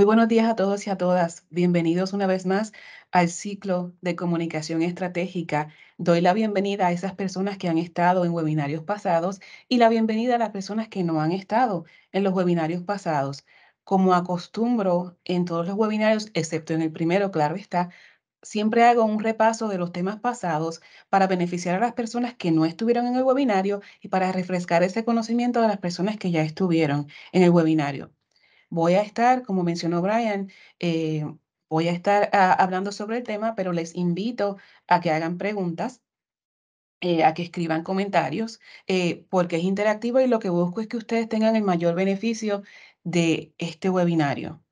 Muy buenos días a todos y a todas. Bienvenidos una vez más al ciclo de comunicación estratégica. Doy la bienvenida a esas personas que han estado en webinarios pasados y la bienvenida a las personas que no han estado en los webinarios pasados. Como acostumbro en todos los webinarios, excepto en el primero, claro está, siempre hago un repaso de los temas pasados para beneficiar a las personas que no estuvieron en el webinario y para refrescar ese conocimiento de las personas que ya estuvieron en el webinario. Voy a estar, como mencionó Brian, eh, voy a estar ah, hablando sobre el tema, pero les invito a que hagan preguntas. Eh, a que escriban comentarios, eh, porque es interactivo y lo que busco es que ustedes tengan el mayor beneficio de este webinario.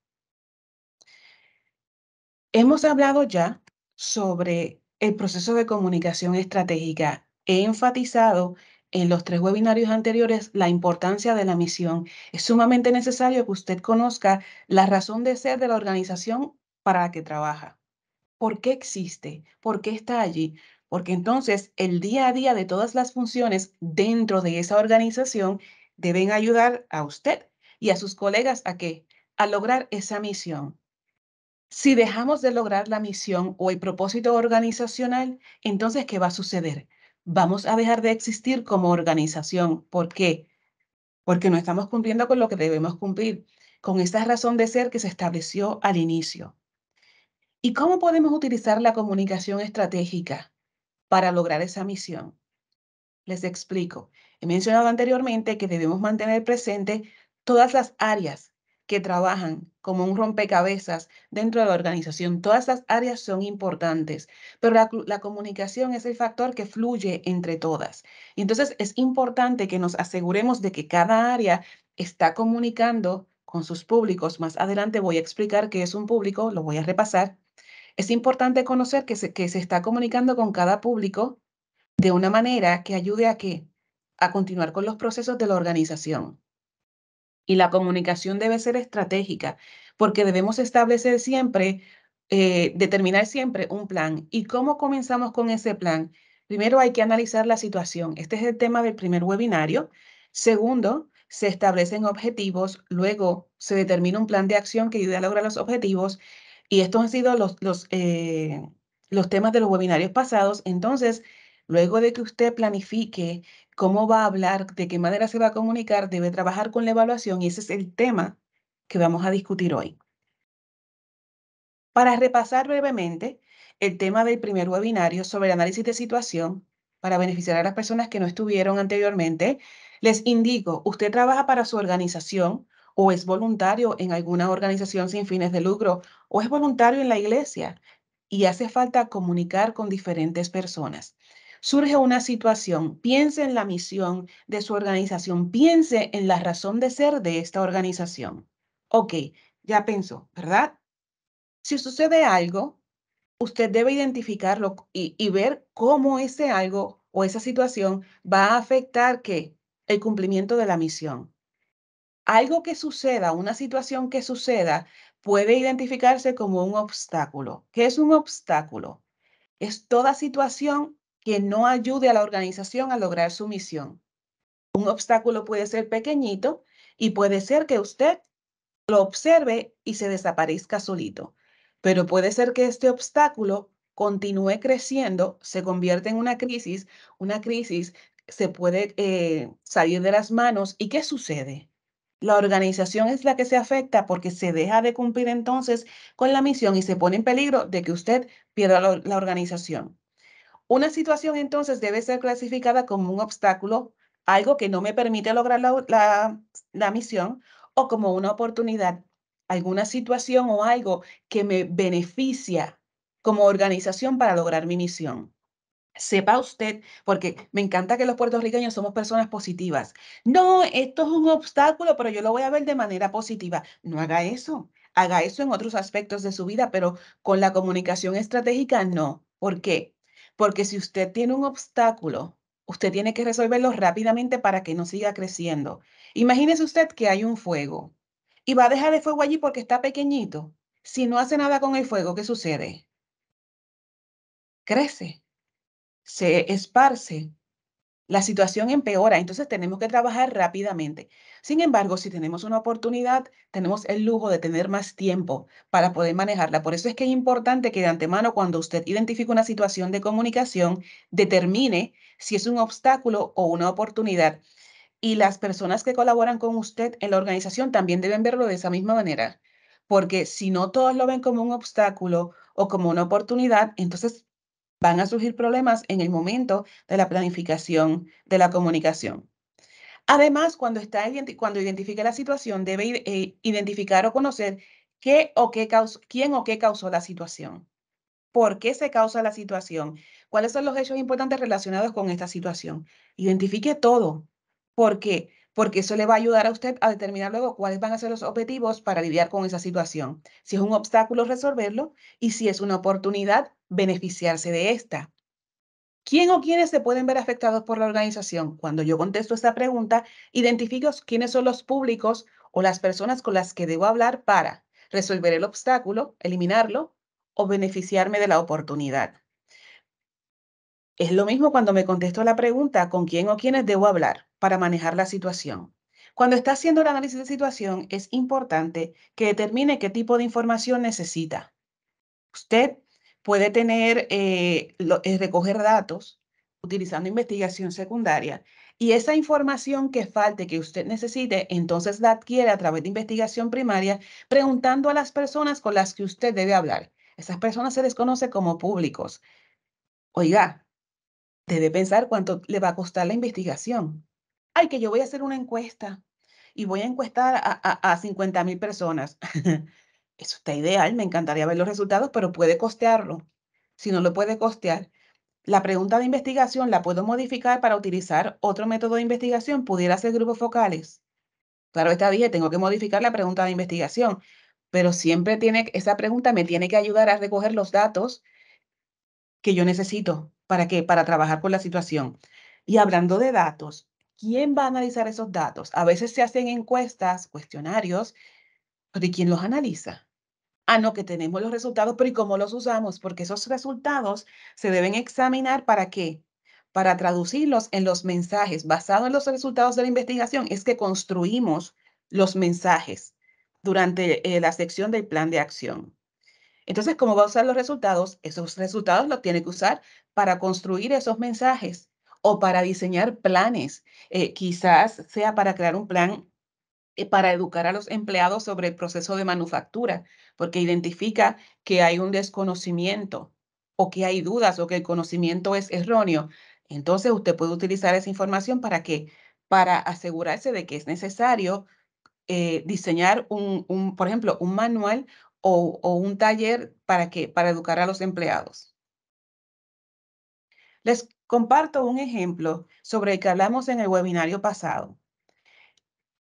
Hemos hablado ya sobre el proceso de comunicación estratégica. He enfatizado en los tres webinarios anteriores la importancia de la misión. Es sumamente necesario que usted conozca la razón de ser de la organización para la que trabaja. ¿Por qué existe? ¿Por qué está allí? Porque entonces el día a día de todas las funciones dentro de esa organización deben ayudar a usted y a sus colegas a qué? A lograr esa misión. Si dejamos de lograr la misión o el propósito organizacional, entonces ¿qué va a suceder? vamos a dejar de existir como organización. ¿Por qué? Porque no estamos cumpliendo con lo que debemos cumplir, con esa razón de ser que se estableció al inicio. ¿Y cómo podemos utilizar la comunicación estratégica para lograr esa misión? Les explico. He mencionado anteriormente que debemos mantener presente todas las áreas que trabajan como un rompecabezas dentro de la organización. Todas las áreas son importantes, pero la, comunicación es el factor que fluye entre todas. Y entonces es importante que nos aseguremos de que cada área está comunicando con sus públicos. Más adelante voy a explicar qué es un público, lo voy a repasar. Es importante conocer que se, que se está comunicando con cada público de una manera que ayude a que a continuar con los procesos de la organización y la comunicación debe ser estratégica, porque debemos establecer siempre, eh, determinar siempre un plan. ¿Y cómo comenzamos con ese plan? Primero hay que analizar la situación. Este es el tema del primer webinario. Segundo, se establecen objetivos, luego se determina un plan de acción que ayude a lograr los objetivos. Y estos han sido los, los, eh, los temas de los webinarios pasados. Entonces, luego de que usted planifique, cómo va a hablar, de qué manera se va a comunicar, debe trabajar con la evaluación y ese es el tema que vamos a discutir hoy. Para repasar brevemente el tema del primer webinario sobre análisis de situación para beneficiar a las personas que no estuvieron anteriormente, les indico, usted trabaja para su organización o es voluntario en alguna organización sin fines de lucro o es voluntario en la iglesia y hace falta comunicar con diferentes personas surge una situación, piense en la misión de su organización, piense en la razón de ser de esta organización. Ok, ya pensó, ¿verdad? Si sucede algo, usted debe identificarlo y, ver cómo ese algo o esa situación va a afectar que el cumplimiento de la misión. Algo que suceda, una situación que suceda, puede identificarse como un obstáculo. ¿Qué es un obstáculo? Es toda situación que no ayude a la organización a lograr su misión. Un obstáculo puede ser pequeñito y puede ser que usted lo observe y se desaparezca solito, pero puede ser que este obstáculo continúe creciendo, se convierte en una crisis, una crisis se puede eh, salir de las manos. ¿Y qué sucede? La organización es la que se afecta porque se deja de cumplir entonces con la misión y se pone en peligro de que usted pierda la organización. Una situación entonces debe ser clasificada como un obstáculo, algo que no me permite lograr la, misión, o como una oportunidad, alguna situación o algo que me beneficia como organización para lograr mi misión. Sepa usted, porque me encanta que los puertorriqueños somos personas positivas. No, esto es un obstáculo, pero yo lo voy a ver de manera positiva. No haga eso. Haga eso en otros aspectos de su vida, pero con la comunicación estratégica no. ¿Por qué? Porque si usted tiene un obstáculo, usted tiene que resolverlo rápidamente para que no siga creciendo. Imagínese usted que hay un fuego y va a dejar el fuego allí porque está pequeñito. Si no hace nada con el fuego, ¿qué sucede? Crece, se esparce, la situación empeora, entonces tenemos que trabajar rápidamente. Sin embargo, si tenemos una oportunidad, tenemos el lujo de tener más tiempo para poder manejarla. Por eso es que es importante que de antemano, cuando usted identifique una situación de comunicación, determine si es un obstáculo o una oportunidad. Y las personas que colaboran con usted en la organización también deben verlo de esa misma manera, porque si no todos lo ven como un obstáculo o como una oportunidad, entonces van a surgir problemas en el momento de la planificación de la comunicación. Además, cuando, está, cuando identifique la situación, debe eh, identificar o conocer qué o qué causó, quién o qué causó la situación. ¿Por qué se causa la situación? ¿Cuáles son los hechos importantes relacionados con esta situación? Identifique todo. ¿Por qué? Porque eso le va a ayudar a usted a determinar luego cuáles van a ser los objetivos para lidiar con esa situación. Si es un obstáculo, resolverlo. Y si es una oportunidad, beneficiarse de esta. ¿Quién o quiénes se pueden ver afectados por la organización? Cuando yo contesto esta pregunta, identifico quiénes son los públicos o las personas con las que debo hablar para resolver el obstáculo, eliminarlo o beneficiarme de la oportunidad. Es lo mismo cuando me contesto la pregunta con quién o quiénes debo hablar para manejar la situación. Cuando está haciendo el análisis de situación, es importante que determine qué tipo de información necesita. Usted puede tener, eh, eh, recoger datos utilizando investigación secundaria y esa información que falte, que usted necesite, entonces la adquiere a través de investigación primaria, preguntando a las personas con las que usted debe hablar. Esas personas se les conoce como públicos. Oiga, debe pensar cuánto le va a costar la investigación. Ay, que yo voy a hacer una encuesta y voy a encuestar a, a, a 50 mil personas. Eso está ideal, me encantaría ver los resultados, pero puede costearlo. Si no lo puede costear, la pregunta de investigación la puedo modificar para utilizar otro método de investigación, pudiera ser grupos focales. Claro, esta dije, tengo que modificar la pregunta de investigación, pero siempre tiene, esa pregunta me tiene que ayudar a recoger los datos que yo necesito para que para trabajar con la situación. Y hablando de datos, ¿quién va a analizar esos datos? A veces se hacen encuestas, cuestionarios, pero ¿y quién los analiza? Ah, no, que tenemos los resultados, pero ¿y cómo los usamos? Porque esos resultados se deben examinar para qué? Para traducirlos en los mensajes. basados en los resultados de la investigación es que construimos los mensajes durante eh, la sección del plan de acción. Entonces, ¿cómo va a usar los resultados? Esos resultados los tiene que usar para construir esos mensajes o para diseñar planes. Eh, quizás sea para crear un plan eh, para educar a los empleados sobre el proceso de manufactura, porque identifica que hay un desconocimiento o que hay dudas o que el conocimiento es erróneo. Entonces usted puede utilizar esa información para que para asegurarse de que es necesario eh, diseñar un, por ejemplo, un manual o, o, un taller para que para educar a los empleados. Les comparto un ejemplo sobre el que hablamos en el webinario pasado.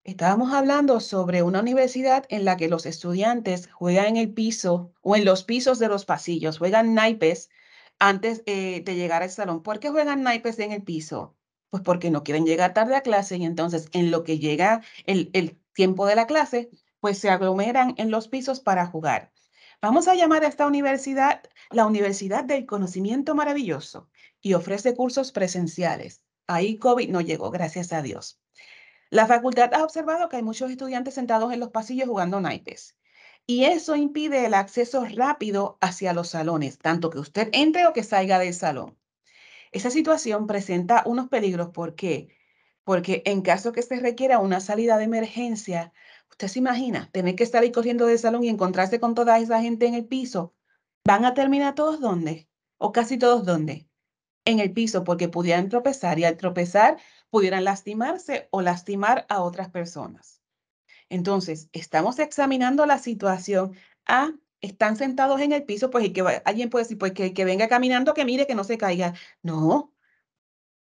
Estábamos hablando sobre una universidad en la que los estudiantes juegan en el piso o en los pisos de los pasillos, juegan naipes antes eh, de llegar al salón. ¿Por qué juegan naipes en el piso? Pues porque no quieren llegar tarde a clase y entonces en lo que llega el, el tiempo de la clase, pues se aglomeran en los pisos para jugar. Vamos a llamar a esta universidad la Universidad del Conocimiento Maravilloso y ofrece cursos presenciales. Ahí COVID no llegó, gracias a Dios. La facultad ha observado que hay muchos estudiantes sentados en los pasillos jugando naipes. Y eso impide el acceso rápido hacia los salones, tanto que usted entre o que salga del salón. Esa situación presenta unos peligros. ¿Por qué? Porque en caso que se requiera una salida de emergencia, usted se imagina tener que salir corriendo del salón y encontrarse con toda esa gente en el piso. ¿Van a terminar todos dónde? ¿O casi todos dónde? En el piso, porque pudieran tropezar y al tropezar pudieran lastimarse o lastimar a otras personas. Entonces, estamos examinando la situación. Ah, están sentados en el piso, pues alguien puede decir, pues que, venga caminando, que mire, que no se caiga. No,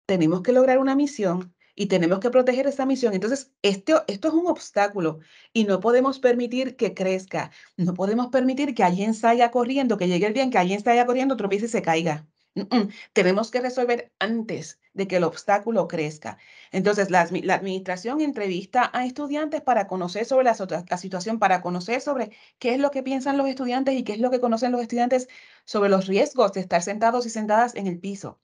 tenemos que lograr una misión y tenemos que proteger esa misión. Entonces, este, esto es un obstáculo y no podemos permitir que crezca. No podemos permitir que alguien salga corriendo, que llegue el día que alguien salga corriendo, tropiece y se caiga. Mm, tenemos que resolver antes de que el obstáculo crezca. Entonces, la, administración entrevista a estudiantes para conocer sobre la, situación, para conocer sobre qué es lo que piensan los estudiantes y qué es lo que conocen los estudiantes sobre los riesgos de estar sentados y sentadas en el piso.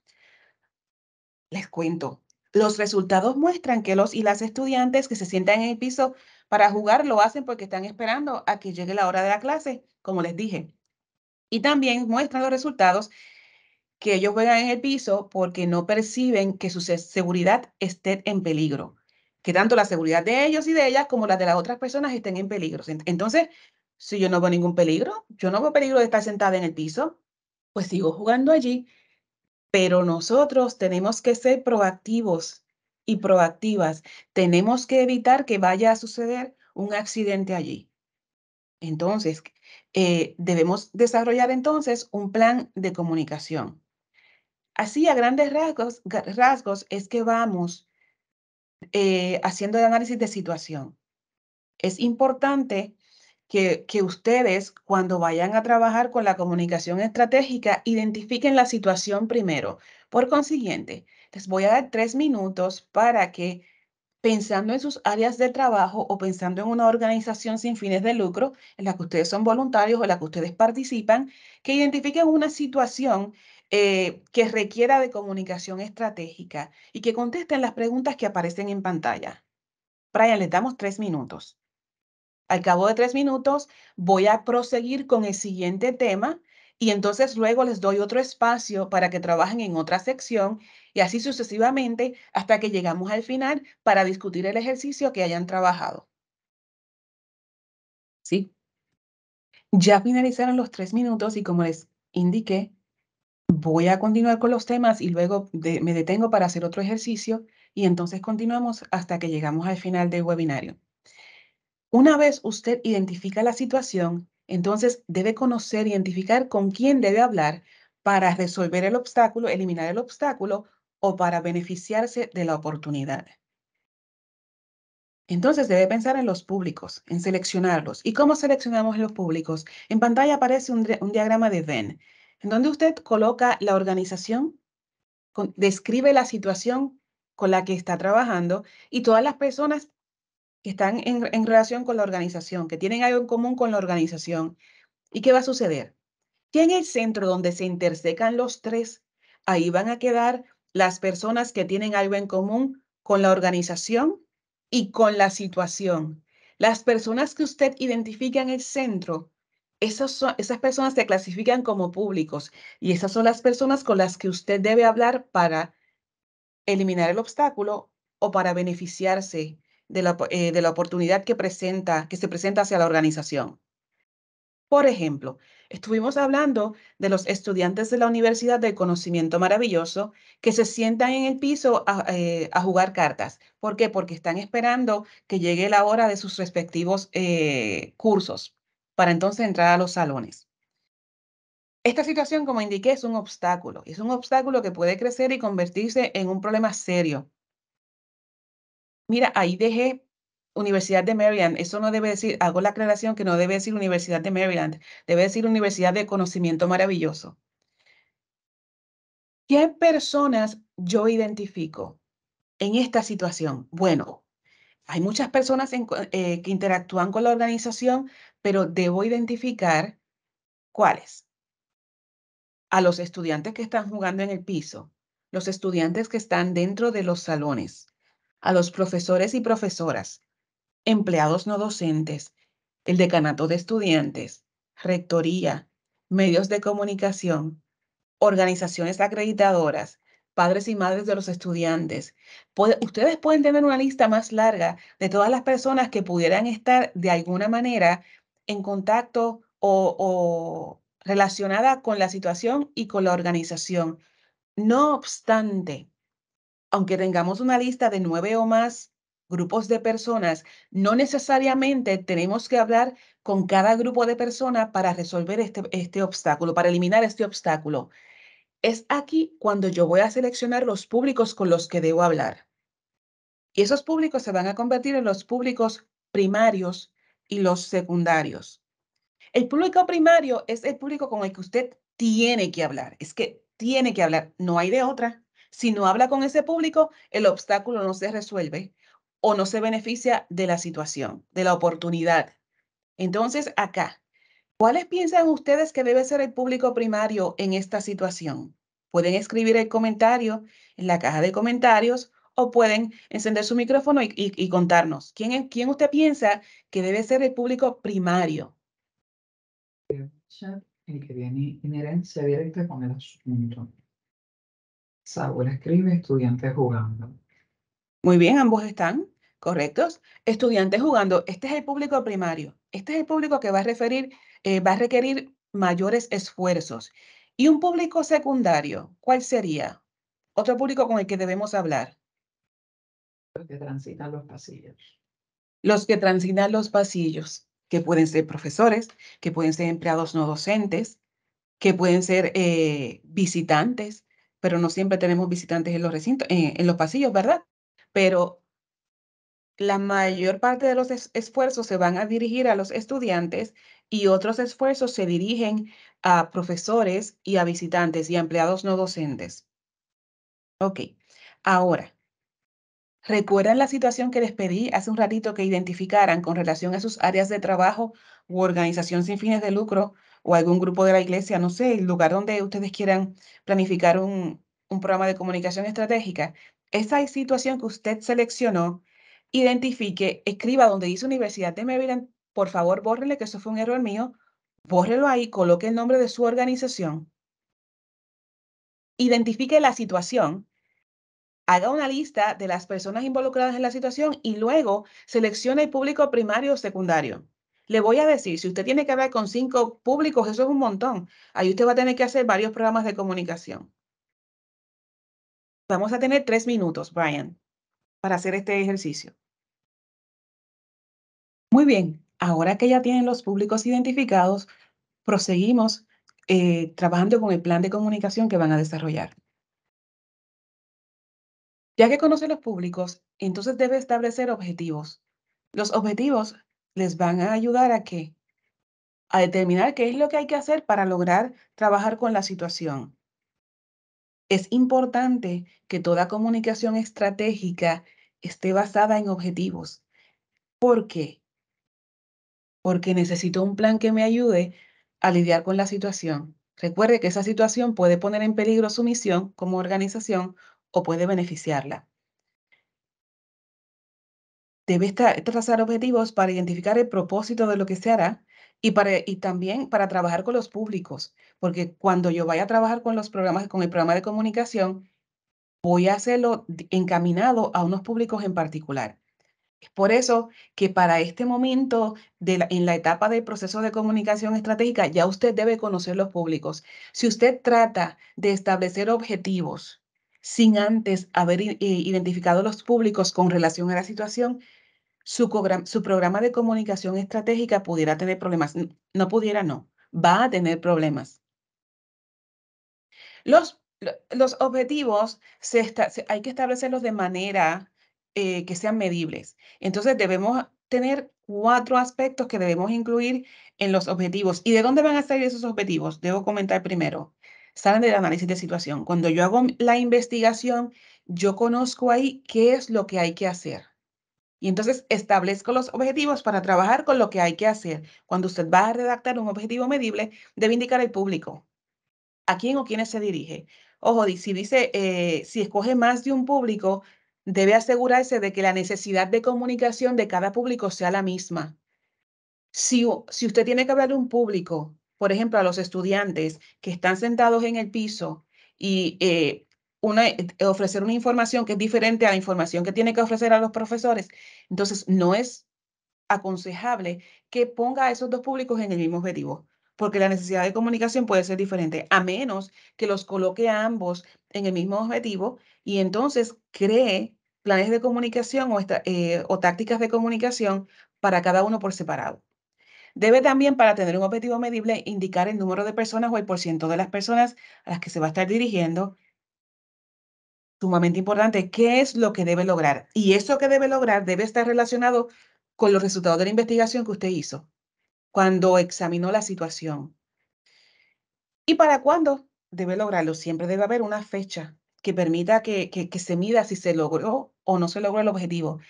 Les cuento, los resultados muestran que los y las estudiantes que se sientan en el piso para jugar lo hacen porque están esperando a que llegue la hora de la clase, como les dije. Y también muestran los resultados que ellos juegan en el piso porque no perciben que su seguridad esté en peligro, que tanto la seguridad de ellos y de ellas como la de las otras personas estén en peligro. Entonces, si yo no veo ningún peligro, yo no veo peligro de estar sentada en el piso, pues sigo jugando allí, pero nosotros tenemos que ser proactivos y proactivas. Tenemos que evitar que vaya a suceder un accidente allí. Entonces, eh, debemos desarrollar entonces un plan de comunicación. Así, a grandes rasgos, rasgos es que vamos eh, haciendo el análisis de situación. Es importante que, que, ustedes, cuando vayan a trabajar con la comunicación estratégica, identifiquen la situación primero. Por consiguiente, les voy a dar tres minutos para que, pensando en sus áreas de trabajo o pensando en una organización sin fines de lucro, en la que ustedes son voluntarios o en la que ustedes participan, que identifiquen una situación eh, que requiera de comunicación estratégica y que contesten las preguntas que aparecen en pantalla. Brian, les damos tres minutos. Al cabo de tres minutos, voy a proseguir con el siguiente tema y entonces luego les doy otro espacio para que trabajen en otra sección y así sucesivamente hasta que llegamos al final para discutir el ejercicio que hayan trabajado. ¿Sí? Ya finalizaron los tres minutos y como les indiqué, voy a continuar con los temas y luego me detengo para hacer otro ejercicio y entonces continuamos hasta que llegamos al final del webinario. Una vez usted identifica la situación, entonces debe conocer, identificar con quién debe hablar para resolver el obstáculo, eliminar el obstáculo o para beneficiarse de la oportunidad. Entonces debe pensar en los públicos, en seleccionarlos. ¿Y cómo seleccionamos los públicos? En pantalla aparece un, un diagrama de Venn en donde usted coloca la organización, describe la situación con la que está trabajando y todas las personas que están en, en relación con la organización, que tienen algo en común con la organización. ¿Y qué va a suceder? Que en el centro donde se intersecan los tres, ahí van a quedar las personas que tienen algo en común con la organización y con la situación. Las personas que usted identifica en el centro esas personas se clasifican como públicos y esas son las personas con las que usted debe hablar para eliminar el obstáculo o para beneficiarse eh, de la, oportunidad que, presenta, que se presenta hacia la organización. Por ejemplo, estuvimos hablando de los estudiantes de la Universidad del Conocimiento Maravilloso que se sientan en el piso a, eh, jugar cartas. ¿Por qué? Porque están esperando que llegue la hora de sus respectivos eh, cursos para entonces entrar a los salones. Esta situación, como indiqué, es un obstáculo. Es un obstáculo que puede crecer y convertirse en un problema serio. Mira, ahí dejé Universidad de Maryland. Eso no debe decir, hago la aclaración que no debe decir Universidad de Maryland, debe decir Universidad de Conocimiento Maravilloso. ¿Qué personas yo identifico en esta situación? Bueno, hay muchas personas eh, que interactúan con la organización, pero debo identificar cuáles. A los estudiantes que están jugando en el piso, los estudiantes que están dentro de los salones, a los profesores y profesoras, empleados no docentes, el decanato de estudiantes, rectoría, medios de comunicación, organizaciones acreditadoras, padres y madres de los estudiantes. ustedes pueden tener una lista más larga de todas las personas que pudieran estar de alguna manera en contacto o, o relacionada con la situación y con la organización. No obstante, aunque tengamos una lista de nueve o más grupos de personas, no necesariamente tenemos que hablar con cada grupo de personas para resolver este, este obstáculo, para eliminar este obstáculo. Es aquí cuando yo voy a seleccionar los públicos con los que debo hablar. Y esos públicos se van a convertir en los públicos primarios y los secundarios. El público primario es el público con el que usted tiene que hablar. Es que tiene que hablar, no hay de otra. Si no habla con ese público, el obstáculo no se resuelve o no se beneficia de la situación, de la oportunidad. Entonces, acá, ¿Cuáles piensan ustedes que debe ser el público primario en esta situación? Pueden escribir el comentario en la caja de comentarios o pueden encender su micrófono y, contarnos. ¿Quién, ¿Quién usted piensa que debe ser el público primario? El que con el asunto. escribe, estudiantes jugando. Muy bien, ambos están correctos. Estudiantes jugando, este es el público primario. Este es el público que va a referir eh, va a requerir mayores esfuerzos. ¿Y un público secundario? ¿Cuál sería? Otro público con el que debemos hablar. Los que transitan los pasillos. Los que transitan los pasillos, que pueden ser profesores, que pueden ser empleados no docentes, que pueden ser eh, visitantes, pero no siempre tenemos visitantes en los recintos, en los pasillos, ¿verdad? Pero la mayor parte de los esfuerzos se van a dirigir a los estudiantes y otros esfuerzos se dirigen a profesores y a visitantes y a empleados no docentes. Ok, ahora, ¿recuerdan la situación que les pedí hace un ratito que identificaran con relación a sus áreas de trabajo u organización sin fines de lucro o algún grupo de la iglesia, no sé, el lugar donde ustedes quieran planificar un, programa de comunicación estratégica? Esa situación que usted seleccionó, identifique, escriba donde dice Universidad de Maryland por favor, bórrele que eso fue un error mío, bórrelo ahí, coloque el nombre de su organización, identifique la situación, haga una lista de las personas involucradas en la situación y luego seleccione el público primario o secundario. Le voy a decir, si usted tiene que hablar con cinco públicos, eso es un montón. Ahí usted va a tener que hacer varios programas de comunicación. Vamos a tener tres minutos, Brian, para hacer este ejercicio. Muy bien, ahora que ya tienen los públicos identificados, proseguimos eh, trabajando con el plan de comunicación que van a desarrollar. Ya que conocen los públicos, entonces debe establecer objetivos. Los objetivos les van a ayudar a qué? A determinar qué es lo que hay que hacer para lograr trabajar con la situación. Es importante que toda comunicación estratégica esté basada en objetivos, ¿Por qué? porque necesito un plan que me ayude a lidiar con la situación. Recuerde que esa situación puede poner en peligro su misión como organización o puede beneficiarla. Debe trazar objetivos para identificar el propósito de lo que se hará y, también para trabajar con los públicos, porque cuando yo vaya a trabajar con los programas, con el programa de comunicación, voy a hacerlo encaminado a unos públicos en particular. Es por eso que para este momento, de en la etapa del proceso de comunicación estratégica, ya usted debe conocer los públicos. Si usted trata de establecer objetivos sin antes haber identificado los públicos con relación a la situación, su, programa de comunicación estratégica pudiera tener problemas. No, pudiera, no. Va a tener problemas. Los, objetivos hay que establecerlos de manera eh, que sean medibles. Entonces debemos tener cuatro aspectos que debemos incluir en los objetivos. ¿Y de dónde van a salir esos objetivos? Debo comentar primero. Salen del análisis de situación. Cuando yo hago la investigación, yo conozco ahí qué es lo que hay que hacer. Y entonces establezco los objetivos para trabajar con lo que hay que hacer. Cuando usted va a redactar un objetivo medible, debe indicar el público a quién o quiénes se dirige. Ojo, si dice, eh, si escoge más de un público, debe asegurarse de que la necesidad de comunicación de cada público sea la misma. Si, si usted tiene que hablar de un público, por ejemplo, a los estudiantes que están sentados en el piso y eh, eh, ofrecer una información que es diferente a la información que tiene que ofrecer a los profesores, entonces no es aconsejable que ponga a esos dos públicos en el mismo objetivo, porque la necesidad de comunicación puede ser diferente, a menos que los coloque a ambos en el mismo objetivo y entonces cree planes de comunicación eh, o, tácticas de comunicación para cada uno por separado. Debe también, para tener un objetivo medible, indicar el número de personas o el porcentaje de las personas a las que se va a estar dirigiendo. Sumamente importante, ¿qué es lo que debe lograr? Y eso que debe lograr debe estar relacionado con los resultados de la investigación que usted hizo cuando examinó la situación. ¿Y para cuándo? Debe lograrlo. Siempre debe haber una fecha que permita que se mida si se logró o no se logra el objetivo.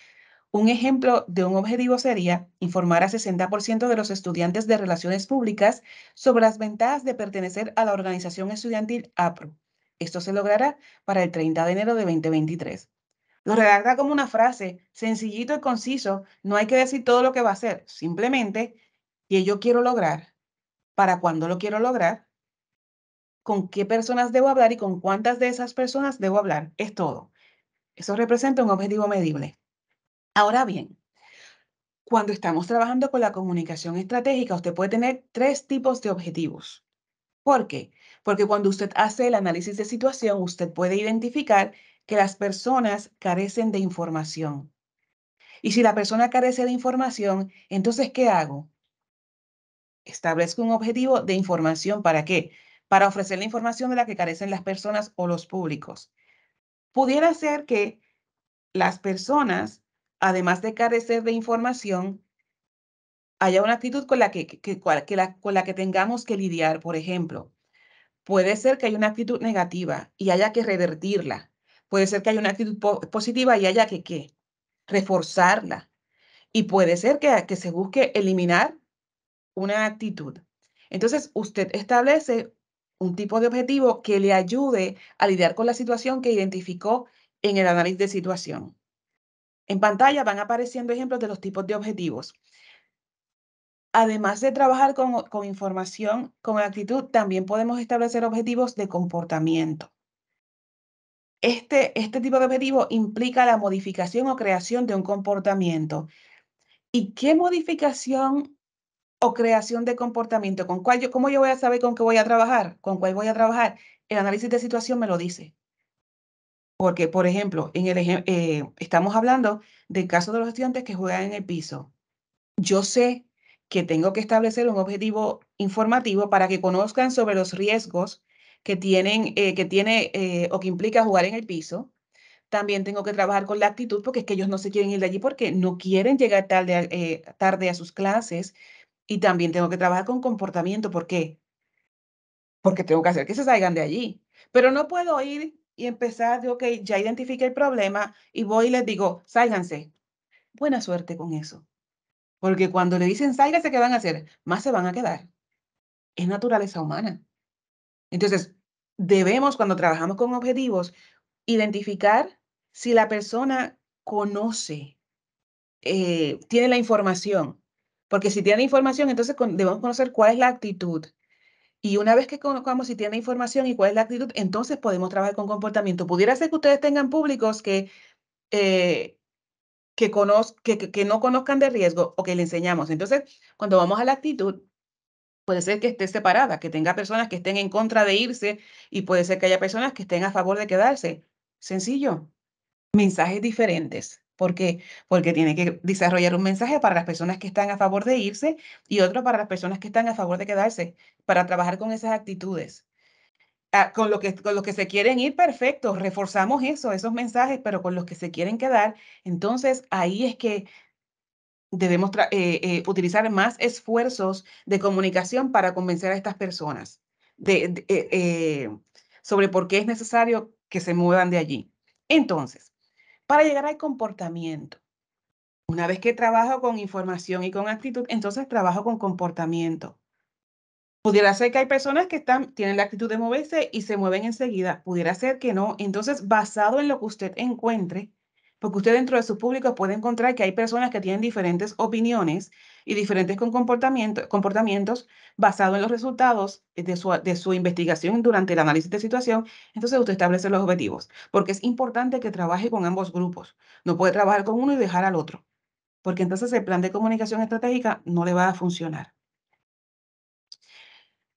Un ejemplo de un objetivo sería informar a 60% de los estudiantes de relaciones públicas sobre las ventajas de pertenecer a la organización estudiantil APRO. Esto se logrará para el 30 de enero de 2023. Lo redacta como una frase, sencillito y conciso, no hay que decir todo lo que va a hacer, simplemente ¿qué yo quiero lograr, para cuándo lo quiero lograr, con qué personas debo hablar y con cuántas de esas personas debo hablar, es todo. Eso representa un objetivo medible. Ahora bien, cuando estamos trabajando con la comunicación estratégica, usted puede tener tres tipos de objetivos. ¿Por qué? Porque cuando usted hace el análisis de situación, usted puede identificar que las personas carecen de información. Y si la persona carece de información, entonces, ¿qué hago? Establezco un objetivo de información para qué? Para ofrecer la información de la que carecen las personas o los públicos pudiera ser que las personas, además de carecer de información, haya una actitud con la que, con la que tengamos que lidiar, por ejemplo. Puede ser que haya una actitud negativa y haya que revertirla. Puede ser que haya una actitud positiva y haya que, reforzarla. Y puede ser que se busque eliminar una actitud. Entonces, usted establece un tipo de objetivo que le ayude a lidiar con la situación que identificó en el análisis de situación. En pantalla van apareciendo ejemplos de los tipos de objetivos. Además de trabajar con, información, con actitud, también podemos establecer objetivos de comportamiento. Este, este tipo de objetivo implica la modificación o creación de un comportamiento. ¿Y qué modificación o creación de comportamiento. ¿Con cuál yo, ¿Cómo yo voy a saber con qué voy a trabajar? ¿Con cuál voy a trabajar? El análisis de situación me lo dice. Porque, por ejemplo, en el, eh, estamos hablando del caso de los estudiantes que juegan en el piso. Yo sé que tengo que establecer un objetivo informativo para que conozcan sobre los riesgos que, tienen, eh, que tiene eh, o que implica jugar en el piso. También tengo que trabajar con la actitud porque es que ellos no se quieren ir de allí porque no quieren llegar tarde tarde a sus clases y también tengo que trabajar con comportamiento. ¿Por qué? Porque tengo que hacer que se salgan de allí. Pero no puedo ir y empezar de, ok, ya identifique el problema y voy y les digo, sálganse. Buena suerte con eso. Porque cuando le dicen sálganse, ¿qué van a hacer? Más se van a quedar. Es naturaleza humana. Entonces, debemos, cuando trabajamos con objetivos, identificar si la persona conoce, eh, tiene la información porque si tiene información, entonces debemos conocer cuál es la actitud. Y una vez que conozcamos si tiene información y cuál es la actitud, entonces podemos trabajar con comportamiento. Pudiera ser que ustedes tengan públicos eh, que, que, que, no conozcan de riesgo o que le enseñamos. Entonces, cuando vamos a la actitud, puede ser que esté separada, que tenga personas que estén en contra de irse y puede ser que haya personas que estén a favor de quedarse. Sencillo. Mensajes diferentes. ¿Por qué? Porque tiene que desarrollar un mensaje para las personas que están a favor de irse y otro para las personas que están a favor de quedarse, para trabajar con esas actitudes. Ah, con, los que, con los que se quieren ir, perfecto, reforzamos eso, esos mensajes, pero con los que se quieren quedar, entonces ahí es que debemos eh, eh, utilizar más esfuerzos de comunicación para convencer a estas personas de, eh, sobre por qué es necesario que se muevan de allí. Entonces, para llegar al comportamiento. Una vez que trabajo con información y con actitud, entonces trabajo con comportamiento. Pudiera ser que hay personas que están, tienen la actitud de moverse y se mueven enseguida. Pudiera ser que no. Entonces, basado en lo que usted encuentre, porque usted dentro de su público puede encontrar que hay personas que tienen diferentes opiniones y diferentes comportamientos basados en los resultados de su, de su investigación durante el análisis de situación. Entonces usted establece los objetivos, porque es importante que trabaje con ambos grupos. No puede trabajar con uno y dejar al otro, porque entonces el plan de comunicación estratégica no le va a funcionar.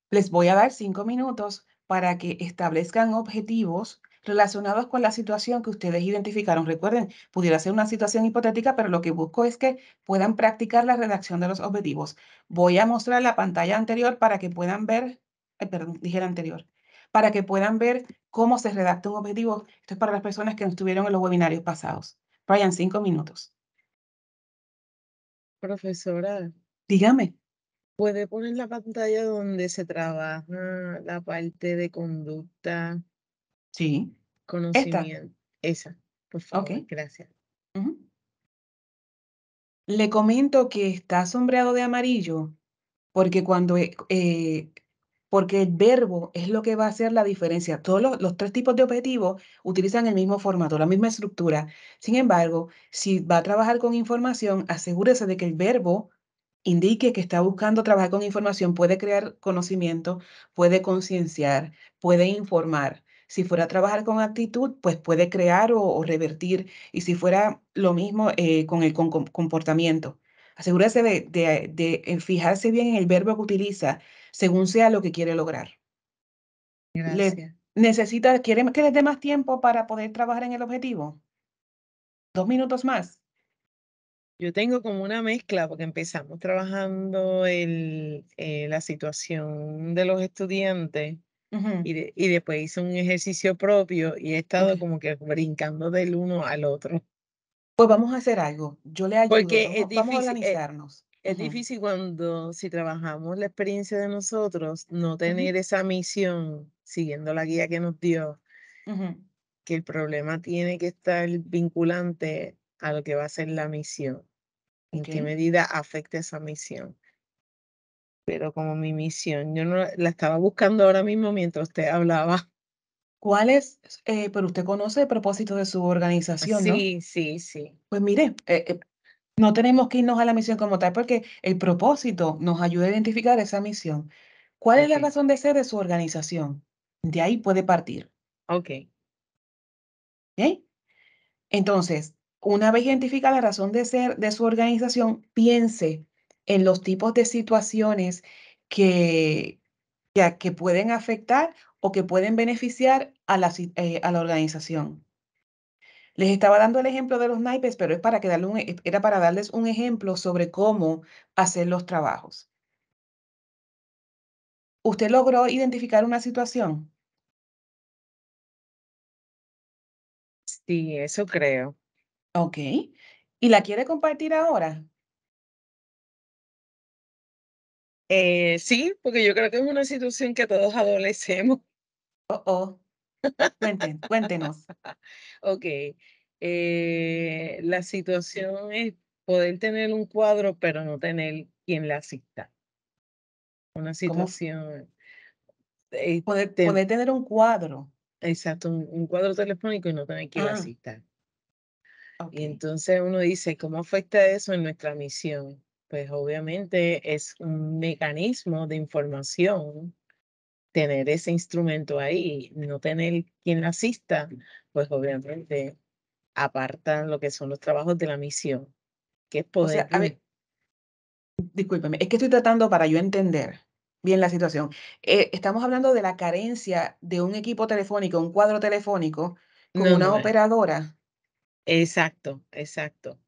Les voy a dar cinco minutos para que establezcan objetivos relacionados con la situación que ustedes identificaron. Recuerden, pudiera ser una situación hipotética, pero lo que busco es que puedan practicar la redacción de los objetivos. Voy a mostrar la pantalla anterior para que puedan ver, perdón, dije la anterior, para que puedan ver cómo se redacta un objetivo. Esto es para las personas que estuvieron en los webinarios pasados. Brian, cinco minutos. Profesora. Dígame. ¿Puede poner la pantalla donde se trabaja la parte de conducta Sí. Conocimiento. Esa, por favor. Gracias. Le comento que está sombreado de amarillo porque cuando, e, eh, porque el verbo es lo que va a hacer la diferencia. Todos los, los, tres tipos de objetivos utilizan el mismo formato, la misma estructura. Sin embargo, si va a trabajar con información, asegúrese de que el verbo indique que está buscando trabajar con información. Puede crear conocimiento, puede concienciar, puede informar. Si fuera a trabajar con actitud, pues puede crear o, revertir. Y si fuera lo mismo eh, con el comportamiento. Asegúrese de, eh, fijarse bien en el verbo que utiliza según sea lo que quiere lograr. Gracias. necesita, ¿quiere que les dé más tiempo para poder trabajar en el objetivo? Dos minutos más. Yo tengo como una mezcla porque empezamos trabajando el, eh, la situación de los estudiantes y, y, después hice un ejercicio propio y he estado como que brincando del uno al otro. Pues vamos a hacer algo. Yo le ayudo. vamos, es difícil, a eh, organizarnos. Es, difícil cuando, si trabajamos la experiencia de nosotros, no tener esa misión siguiendo la guía que nos dio, que el problema tiene que estar vinculante a lo que va a ser la misión. ¿En qué medida afecta esa misión? pero como mi misión. Yo no la, estaba buscando ahora mismo mientras usted hablaba. ¿Cuál es? Eh, pero usted conoce el propósito de su organización, ¿no? Sí, sí, sí. Pues mire, eh, eh, no tenemos que irnos a la misión como tal porque el propósito nos ayuda a identificar esa misión. ¿Cuál es la razón de ser de su organización? De ahí puede partir. Ok. Entonces, una vez identificada la razón de ser de su organización, piense en los tipos de situaciones que, pueden afectar o que pueden beneficiar a la, eh, a la organización. Les estaba dando el ejemplo de los naipes, pero es para e, era para darles un ejemplo sobre cómo hacer los trabajos. ¿Usted logró identificar una situación? Sí, eso creo. Ok. ¿Y la quiere compartir ahora? Eh, sí, porque yo creo que es una situación que todos adolecemos. Oh, oh. cuéntenos. ok. Eh, la situación es poder tener un cuadro, pero no tener quien la asista. Una situación. Eh, poder, tener un cuadro. Exacto, un, cuadro telefónico y no tener quien la ah. asista. Y entonces uno dice, ¿cómo afecta eso en nuestra misión? pues obviamente es un mecanismo de información tener ese instrumento ahí, no tener quien asista, pues obviamente apartan lo que son los trabajos de la misión, que es a ver, discúlpeme, es que estoy tratando para yo entender bien la situación. Eh, estamos hablando de la carencia de un equipo telefónico, un cuadro telefónico, con una operadora. Exacto, exacto.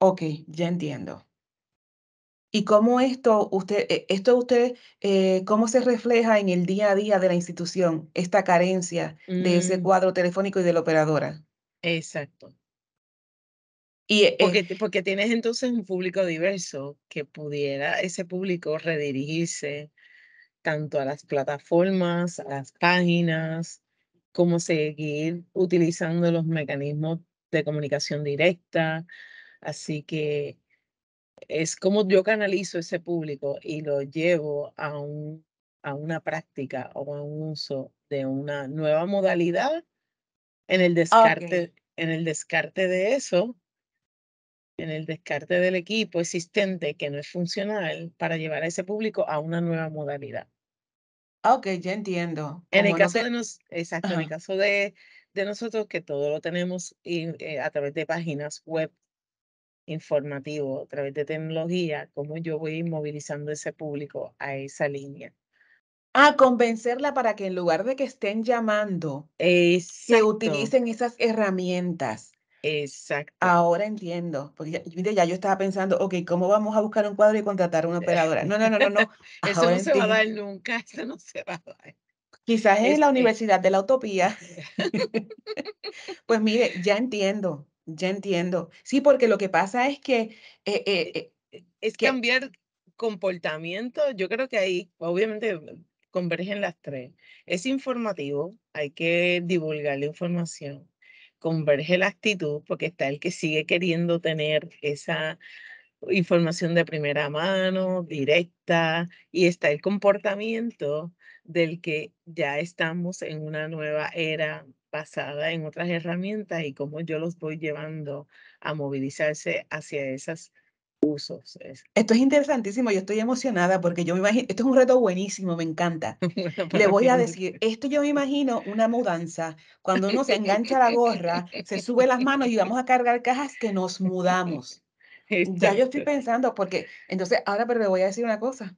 Ok, ya entiendo y cómo esto usted, eh, esto usted eh, cómo se refleja en el día a día de la institución, esta carencia de ese mm. cuadro telefónico y de la operadora. Exacto. Y, eh, porque, porque tienes entonces un público diverso que pudiera ese público redirigirse tanto a las plataformas, a las páginas, como seguir utilizando los mecanismos de comunicación directa. Así que es como yo canalizo ese público y lo llevo a, un, a una práctica o a un uso de una nueva modalidad en el descarte, en el descarte de eso, en el descarte del equipo existente que no es funcional para llevar a ese público a una nueva modalidad. Ok, ya entiendo. En el, caso de exacto, en el caso de, de nosotros, que todo lo tenemos eh, a través de páginas web informativo a través de tecnología, cómo yo voy movilizando ese público a esa línea. A convencerla para que en lugar de que estén llamando, eh, se utilicen esas herramientas. Exacto. Ahora entiendo, porque ya, ya, yo estaba pensando, ok, ¿cómo vamos a buscar un cuadro y contratar una operadora? No, no, no, no. eso no se va a dar nunca, eso no se va a dar. Quizás es la Universidad de la Utopía. pues mire, ya entiendo, ya entiendo. Sí, porque lo que pasa es que... Eh, es eh, eh, cambiar comportamiento. Yo creo que ahí, obviamente, convergen las tres. Es informativo, hay que divulgar la información. Converge la actitud, porque está el que sigue queriendo tener esa información de primera mano, directa, y está el comportamiento del que ya estamos en una nueva era basada en otras herramientas y cómo yo los voy llevando a movilizarse hacia esos usos. Esto es interesantísimo, yo estoy emocionada porque yo me imagino, esto es un reto buenísimo, me encanta. Le voy a decir, esto yo me imagino una mudanza, cuando uno se engancha la gorra, se sube las manos y vamos a cargar cajas que nos mudamos. Ya yo estoy pensando, porque entonces ahora, pero le voy a decir una cosa.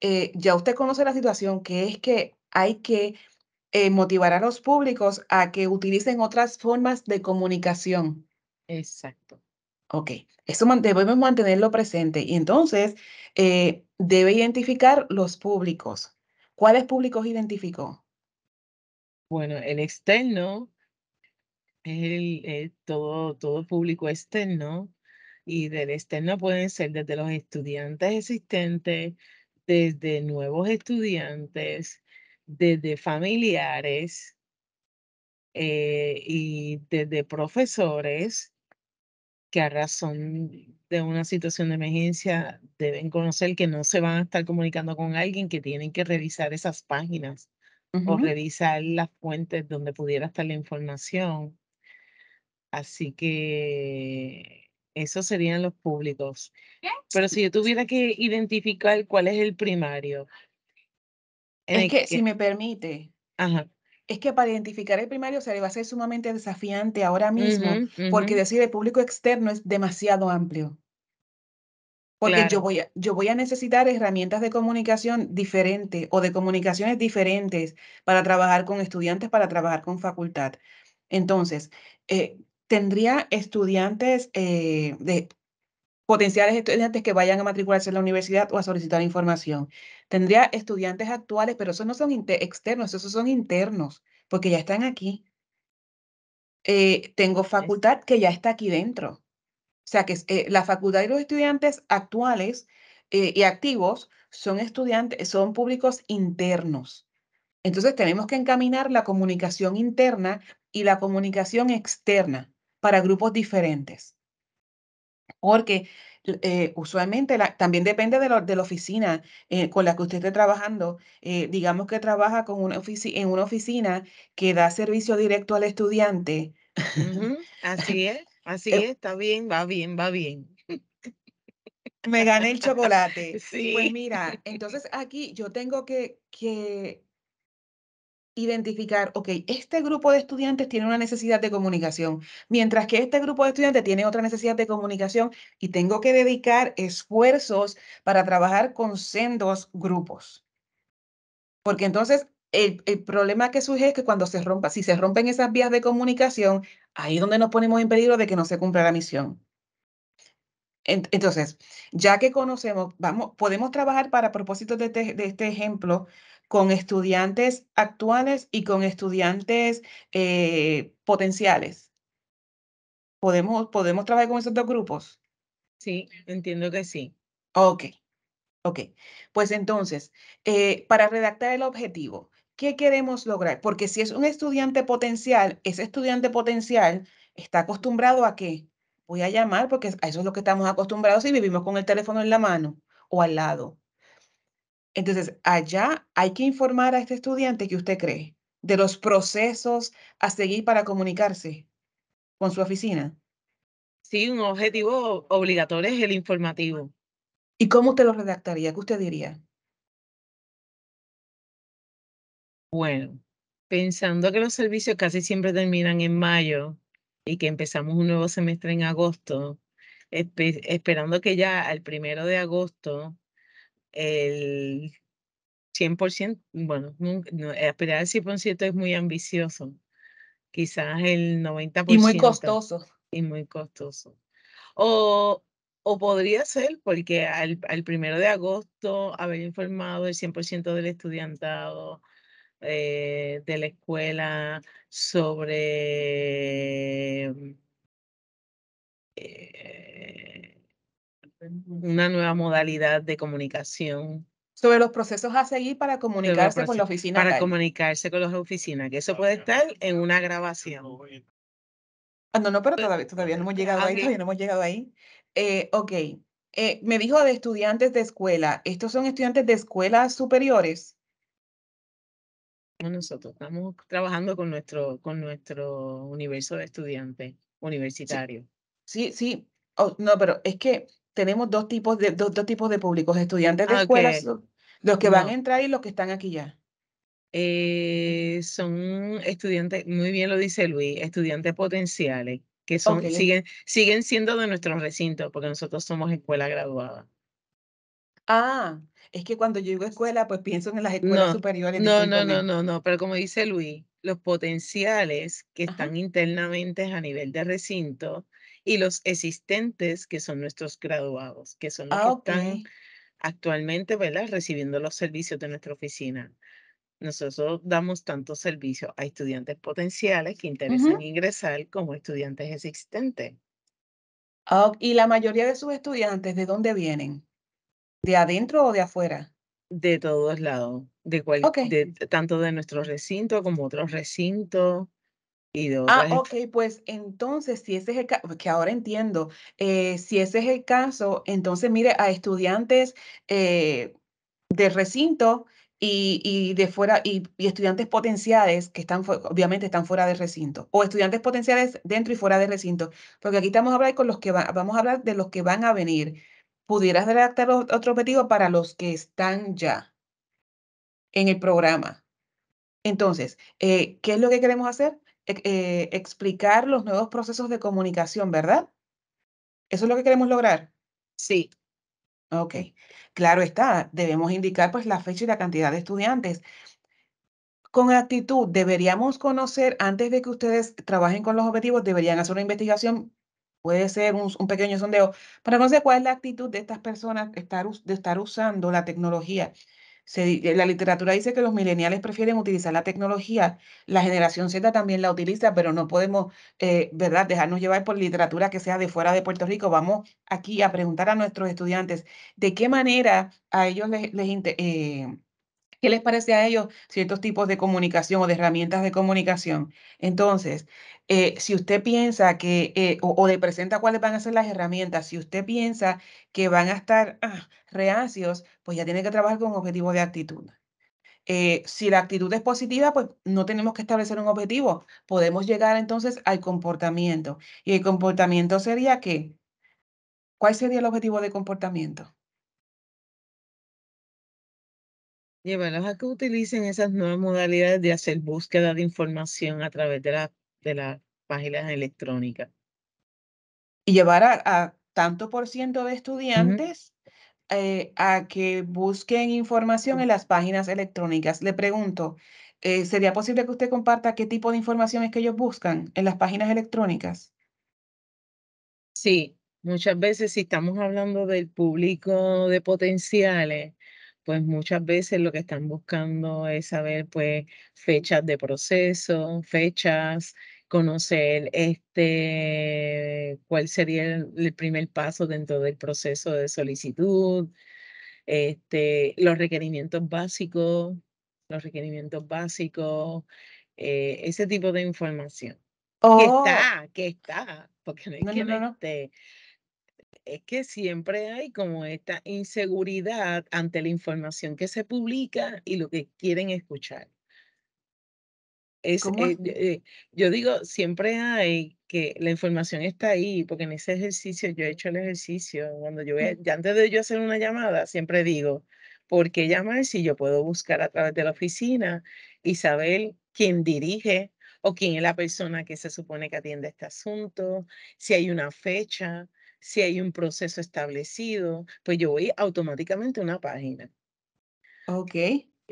Eh, ya usted conoce la situación, que es que hay que eh, motivar a los públicos a que utilicen otras formas de comunicación. Exacto. Ok, eso debemos mantenerlo presente y entonces eh, debe identificar los públicos. ¿Cuáles públicos identificó? Bueno, el externo el, eh, todo, todo público externo y del externo pueden ser desde los estudiantes existentes, desde nuevos estudiantes, desde familiares eh, y desde profesores que a razón de una situación de emergencia deben conocer que no se van a estar comunicando con alguien, que tienen que revisar esas páginas o revisar las fuentes donde pudiera estar la información. Así que esos serían los públicos. Pero si yo tuviera que identificar cuál es el primario, es que, si me permite, es que para identificar el primario se le va a ser sumamente desafiante ahora mismo, porque decir el público externo es demasiado amplio. Porque yo, voy a, yo voy a necesitar herramientas de comunicación diferentes o de comunicaciones diferentes para trabajar con estudiantes, para trabajar con facultad. Entonces, eh, tendría estudiantes eh, de potenciales estudiantes que vayan a matricularse en la universidad o a solicitar información. Tendría estudiantes actuales, pero esos no son externos, esos son internos, porque ya están aquí. Eh, tengo facultad que ya está aquí dentro. O sea, que eh, la facultad y los estudiantes actuales eh, y activos son estudiantes, son públicos internos. Entonces tenemos que encaminar la comunicación interna y la comunicación externa para grupos diferentes. Porque eh, usualmente también depende de, de la oficina eh, con la que usted esté trabajando. Eh, digamos que trabaja con una en una oficina que da servicio directo al estudiante. Así es, así es, está bien, va bien, va bien. Me gané el chocolate. Pues sí. Pues mira, entonces aquí yo tengo que, que identificar, ok, este grupo de estudiantes tiene una necesidad de comunicación, mientras que este grupo de estudiantes tiene otra necesidad de comunicación y tengo que dedicar esfuerzos para trabajar con sendos grupos. Porque entonces el, problema que surge es que cuando se rompa, si se rompen esas vías de comunicación, ahí es donde nos ponemos en peligro de que no se cumpla la misión. Entonces, ya que conocemos, vamos, podemos trabajar para propósitos de este, de este ejemplo con estudiantes actuales y con estudiantes eh, potenciales. ¿Podemos, trabajar con esos dos grupos? Sí, entiendo que sí. Ok, ok. Pues entonces, eh, para redactar el objetivo, ¿qué queremos lograr? Porque si es un estudiante potencial, ese estudiante potencial está acostumbrado a qué? Voy a llamar porque a eso es lo que estamos acostumbrados y vivimos con el teléfono en la mano o al lado. Entonces, allá hay que informar a este estudiante que usted cree de los procesos a seguir para comunicarse con su oficina. Sí, un objetivo obligatorio es el informativo. ¿Y cómo usted lo redactaría? ¿Qué usted diría? Bueno, pensando que los servicios casi siempre terminan en mayo y que empezamos un nuevo semestre en agosto, esperando que ya el primero de agosto el 100%, bueno, esperar el 100% es muy ambicioso, quizás el 90%. Y muy costoso. Y muy costoso. O, o podría ser, porque al, al primero de agosto haber informado el 100% del estudiantado eh, de la escuela sobre... Eh, una nueva modalidad de comunicación. Sobre los procesos a seguir para comunicarse con la oficina. Para comunicarse con las oficinas, que eso puede estar en una grabación. Ah, no, no, pero todavía, no hemos llegado ahí, hemos eh, llegado ahí. ok, eh, me dijo de estudiantes de escuela. ¿Estos son estudiantes de escuelas superiores? Nosotros estamos trabajando con nuestro, con nuestro universo de estudiantes universitarios. Sí, sí. Oh, no, pero es que tenemos dos tipos de, dos, tipos de públicos, estudiantes de ah, escuelas, los que van a entrar y los que están aquí ya. Eh, son estudiantes, muy bien lo dice Luis, estudiantes potenciales que son, siguen, siguen siendo de nuestros recintos, porque nosotros somos escuela graduada. Ah, es que cuando yo digo escuela, pues pienso en las escuelas superiores. No, no, no, no, no, pero como dice Luis, los potenciales que están internamente a nivel de recinto y los existentes, que son nuestros graduados, que son los que ah, están actualmente, ¿verdad? Recibiendo los servicios de nuestra oficina. Nosotros damos tanto servicios a estudiantes potenciales que interesan ingresar como estudiantes existentes. Ah, y la mayoría de sus estudiantes, ¿de dónde vienen? ¿De adentro o de afuera? De todos lados, de, tanto de nuestro recinto como otros recintos, ah, ok, pues entonces, si ese es el caso, pues, que ahora entiendo, eh, si ese es el caso, entonces mire a estudiantes eh, de recinto y, y, de fuera, y, estudiantes potenciales que están, obviamente están fuera del recinto, o estudiantes potenciales dentro y fuera del recinto, porque aquí estamos hablando con los que vamos a hablar de los que van a venir. ¿Pudieras redactar otro objetivo para los que están ya en el programa? Entonces, eh, ¿qué es lo que queremos hacer? Eh, explicar los nuevos procesos de comunicación, ¿verdad? Eso es lo que queremos lograr. Sí. Ok, claro está, debemos indicar pues la fecha y la cantidad de estudiantes. Con actitud, deberíamos conocer, antes de que ustedes trabajen con los objetivos, deberían hacer una investigación, puede ser un, pequeño sondeo, para conocer cuál es la actitud de estas personas de estar usando la tecnología. Eh, la literatura dice que los mileniales prefieren utilizar la tecnología, la generación Z también la utiliza, pero no podemos, eh, ¿verdad?, dejarnos llevar por literatura que sea de fuera de Puerto Rico. Vamos aquí a preguntar a nuestros estudiantes de qué manera a ellos les, interesa. Eh, ¿Qué les parece a ellos ciertos tipos de comunicación o de herramientas de comunicación? Entonces, eh, si usted piensa que, eh, o, de le presenta cuáles van a ser las herramientas, si usted piensa que van a estar ah, reacios, pues ya tiene que trabajar con objetivos de actitud. Eh, si la actitud es positiva, pues no tenemos que establecer un objetivo. Podemos llegar entonces al comportamiento. Y el comportamiento sería que, ¿cuál sería el objetivo de comportamiento? Llevarlos a que utilicen esas nuevas modalidades de hacer búsqueda de información a través de, de las páginas electrónicas. Y llevar a, tanto por ciento de estudiantes eh, a que busquen información en las páginas electrónicas. Le pregunto, eh, ¿sería posible que usted comparta qué tipo de información es que ellos buscan en las páginas electrónicas? Sí, muchas veces si estamos hablando del público de potenciales, pues muchas veces lo que están buscando es saber pues fechas de proceso, fechas, conocer este, cuál sería el, primer paso dentro del proceso de solicitud, este, los requerimientos básicos, los requerimientos básicos, eh, ese tipo de información. Oh. está, que está, porque no es es que siempre hay como esta inseguridad ante la información que se publica y lo que quieren escuchar. Es, eh, eh, yo digo, siempre hay que la información está ahí, porque en ese ejercicio, yo he hecho el ejercicio, cuando yo, voy, mm. antes de yo hacer una llamada, siempre digo, ¿por qué llamar si yo puedo buscar a través de la oficina y saber quién dirige o quién es la persona que se supone que atiende este asunto, si hay una fecha, si hay un proceso establecido, pues yo voy automáticamente a una página. Ok.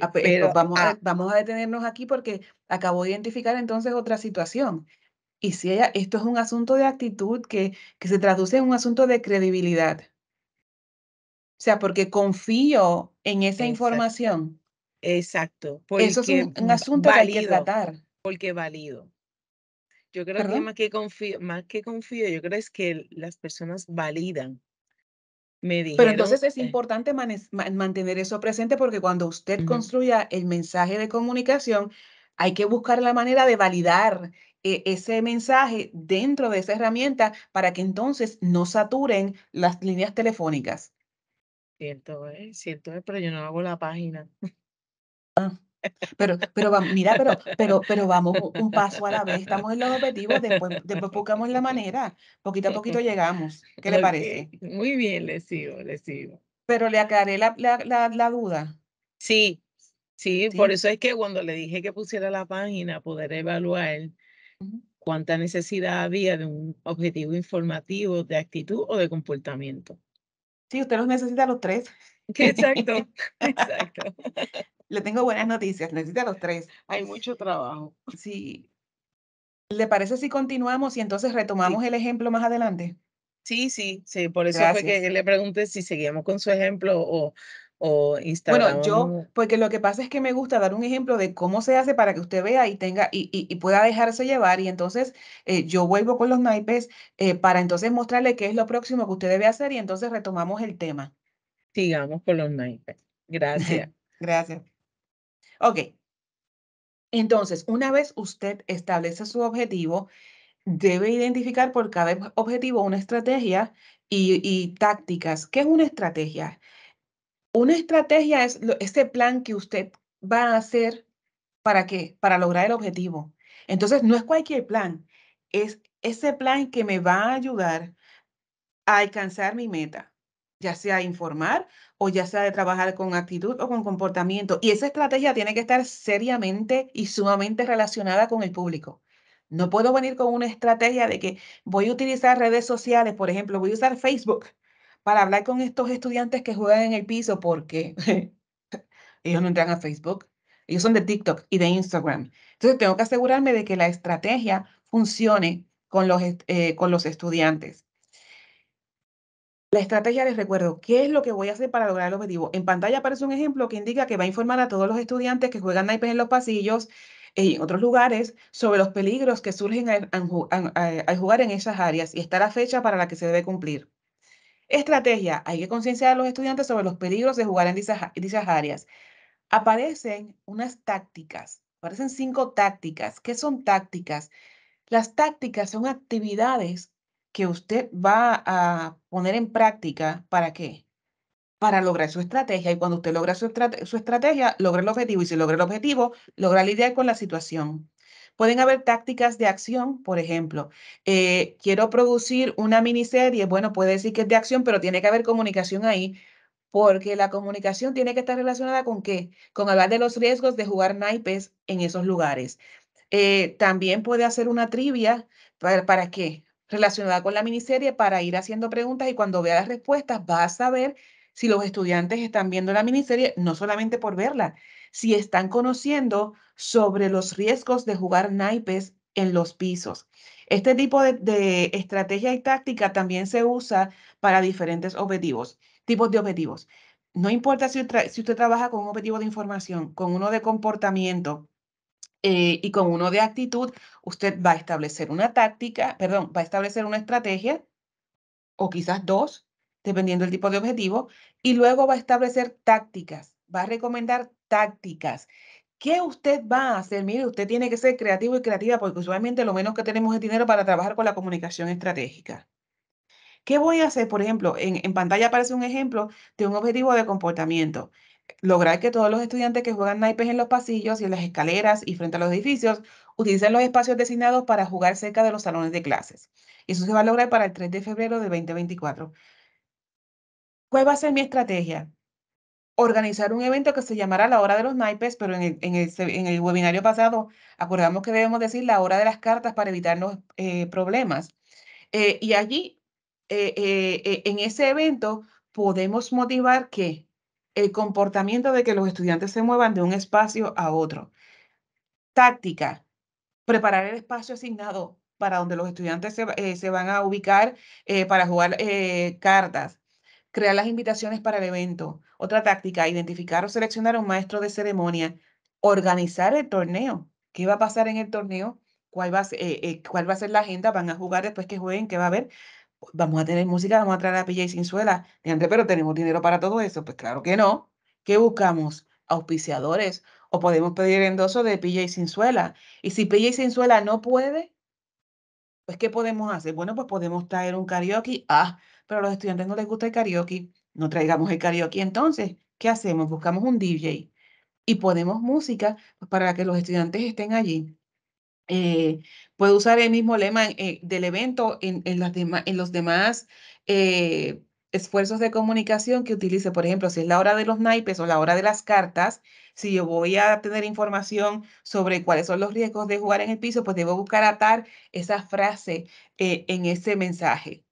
Ah, pues, Pero, vamos, a, vamos a detenernos aquí porque acabo de identificar entonces otra situación. Y si ella, esto es un asunto de actitud que, que se traduce en un asunto de credibilidad. O sea, porque confío en esa información. Exacto. Eso es un, asunto que hay tratar. Porque valido. Yo creo que más que confío, más que confío, yo creo es que las personas validan. Me Pero entonces es importante mantener eso presente porque cuando usted construya el mensaje de comunicación, hay que buscar la manera de validar e-, ese mensaje dentro de esa herramienta para que entonces no saturen las líneas telefónicas. Cierto, pero yo no hago la página. Ah. Pero, pero vamos, mira, pero, pero, pero vamos un paso a la vez, estamos en los objetivos, después, después buscamos la manera, poquito a poquito llegamos. ¿Qué le parece? Muy bien, le sigo, le sigo. Pero le aclaré la, la, la, duda. Sí, sí, por eso es que cuando le dije que pusiera la página, poder evaluar cuánta necesidad había de un objetivo informativo, de actitud o de comportamiento. Sí, usted los necesita los tres. Exacto, exacto. Le tengo buenas noticias, necesita los tres. Hay mucho trabajo. Sí. ¿Le parece si continuamos y entonces retomamos el ejemplo más adelante? Sí, sí, sí. Por eso fue que le pregunté si seguíamos con su ejemplo o, o Instagram. Bueno, yo, porque lo que pasa es que me gusta dar un ejemplo de cómo se hace para que usted vea y tenga y, y, pueda dejarse llevar. Y entonces eh, yo vuelvo con los naipes eh, para entonces mostrarle qué es lo próximo que usted debe hacer y entonces retomamos el tema. Sigamos con los naipes. Gracias. Gracias. Ok. Entonces, una vez usted establece su objetivo, debe identificar por cada objetivo una estrategia y, tácticas. ¿Qué es una estrategia? Una estrategia es ese plan que usted va a hacer para qué? Para lograr el objetivo. Entonces, no es cualquier plan, es ese plan que me va a ayudar a alcanzar mi meta ya sea informar o ya sea de trabajar con actitud o con comportamiento. Y esa estrategia tiene que estar seriamente y sumamente relacionada con el público. No puedo venir con una estrategia de que voy a utilizar redes sociales, por ejemplo, voy a usar Facebook para hablar con estos estudiantes que juegan en el piso porque ellos no entran a Facebook, ellos son de TikTok y de Instagram. Entonces tengo que asegurarme de que la estrategia funcione con los, eh, con los estudiantes. La estrategia, les recuerdo, ¿qué es lo que voy a hacer para lograr el objetivo? En pantalla aparece un ejemplo que indica que va a informar a todos los estudiantes que juegan naipes en los pasillos y en otros lugares sobre los peligros que surgen al, jugar en esas áreas y está la fecha para la que se debe cumplir. Estrategia, hay que concienciar a los estudiantes sobre los peligros de jugar en dichas áreas. Aparecen unas tácticas, aparecen cinco tácticas. ¿Qué son tácticas? Las tácticas son actividades que usted va a poner en práctica para qué? Para lograr su estrategia. Y cuando usted logra su, estrategia, logra el objetivo. Y si logra el objetivo, logra lidiar con la situación. Pueden haber tácticas de acción, por ejemplo, eh, quiero producir una miniserie, bueno, puede decir que es de acción, pero tiene que haber comunicación ahí, porque la comunicación tiene que estar relacionada con qué? Con hablar de los riesgos de jugar naipes en esos lugares. Eh, también puede hacer una trivia, ¿para, ¿para qué? relacionada con la miniserie para ir haciendo preguntas y cuando vea las respuestas va a saber si los estudiantes están viendo la miniserie, no solamente por verla, si están conociendo sobre los riesgos de jugar naipes en los pisos. Este tipo de, estrategia y táctica también se usa para diferentes objetivos, tipos de objetivos. No importa si, si usted trabaja con un objetivo de información, con uno de comportamiento, eh, y con uno de actitud, usted va a establecer una táctica, perdón, va a establecer una estrategia, o quizás dos, dependiendo del tipo de objetivo, y luego va a establecer tácticas, va a recomendar tácticas. ¿Qué usted va a hacer? Mire, usted tiene que ser creativo y creativa porque usualmente lo menos que tenemos es dinero para trabajar con la comunicación estratégica. ¿Qué voy a hacer? Por ejemplo, en, en pantalla aparece un ejemplo de un objetivo de comportamiento lograr que todos los estudiantes que juegan naipes en los pasillos y en las escaleras y frente a los edificios utilicen los espacios designados para jugar cerca de los salones de clases. Y eso se va a lograr para el 3 de febrero de 2024. ¿Cuál va a ser mi estrategia? Organizar un evento que se llamará la hora de los naipes, pero en el, en el, en el webinario pasado acordamos que debemos decir la hora de las cartas para evitarnos eh, problemas. Eh, y allí, eh, en ese evento, podemos motivar que el comportamiento de que los estudiantes se muevan de un espacio a otro. Táctica, preparar el espacio asignado para donde los estudiantes se, eh, van a ubicar eh, para jugar eh, cartas, crear las invitaciones para el evento. Otra táctica, identificar o seleccionar a un maestro de ceremonia, organizar el torneo. ¿Qué va a pasar en el torneo? ¿Cuál va a cuál va a ser la agenda? ¿Van a jugar después que jueguen? ¿Qué va a haber? vamos a tener música, vamos a traer a PJ Sinzuela. Suela. pero ¿tenemos dinero para todo eso? Pues claro que no. ¿Qué buscamos? Auspiciadores. O podemos pedir endoso de PJ Suela. Y si PJ Suela no puede, pues ¿qué podemos hacer? Bueno, pues podemos traer un karaoke. Ah, pero a los estudiantes no les gusta el karaoke. No traigamos el karaoke. Entonces, ¿qué hacemos? Buscamos un DJ y ponemos música pues, para que los estudiantes estén allí. Eh, puedo usar el mismo lema eh, del evento en, en los demás eh, esfuerzos de comunicación que utilice. Por ejemplo, si es la hora de los naipes o la hora de las cartas, si yo voy a tener información sobre cuáles son los riesgos de jugar en el piso, pues debo buscar atar esa frase en ese mensaje.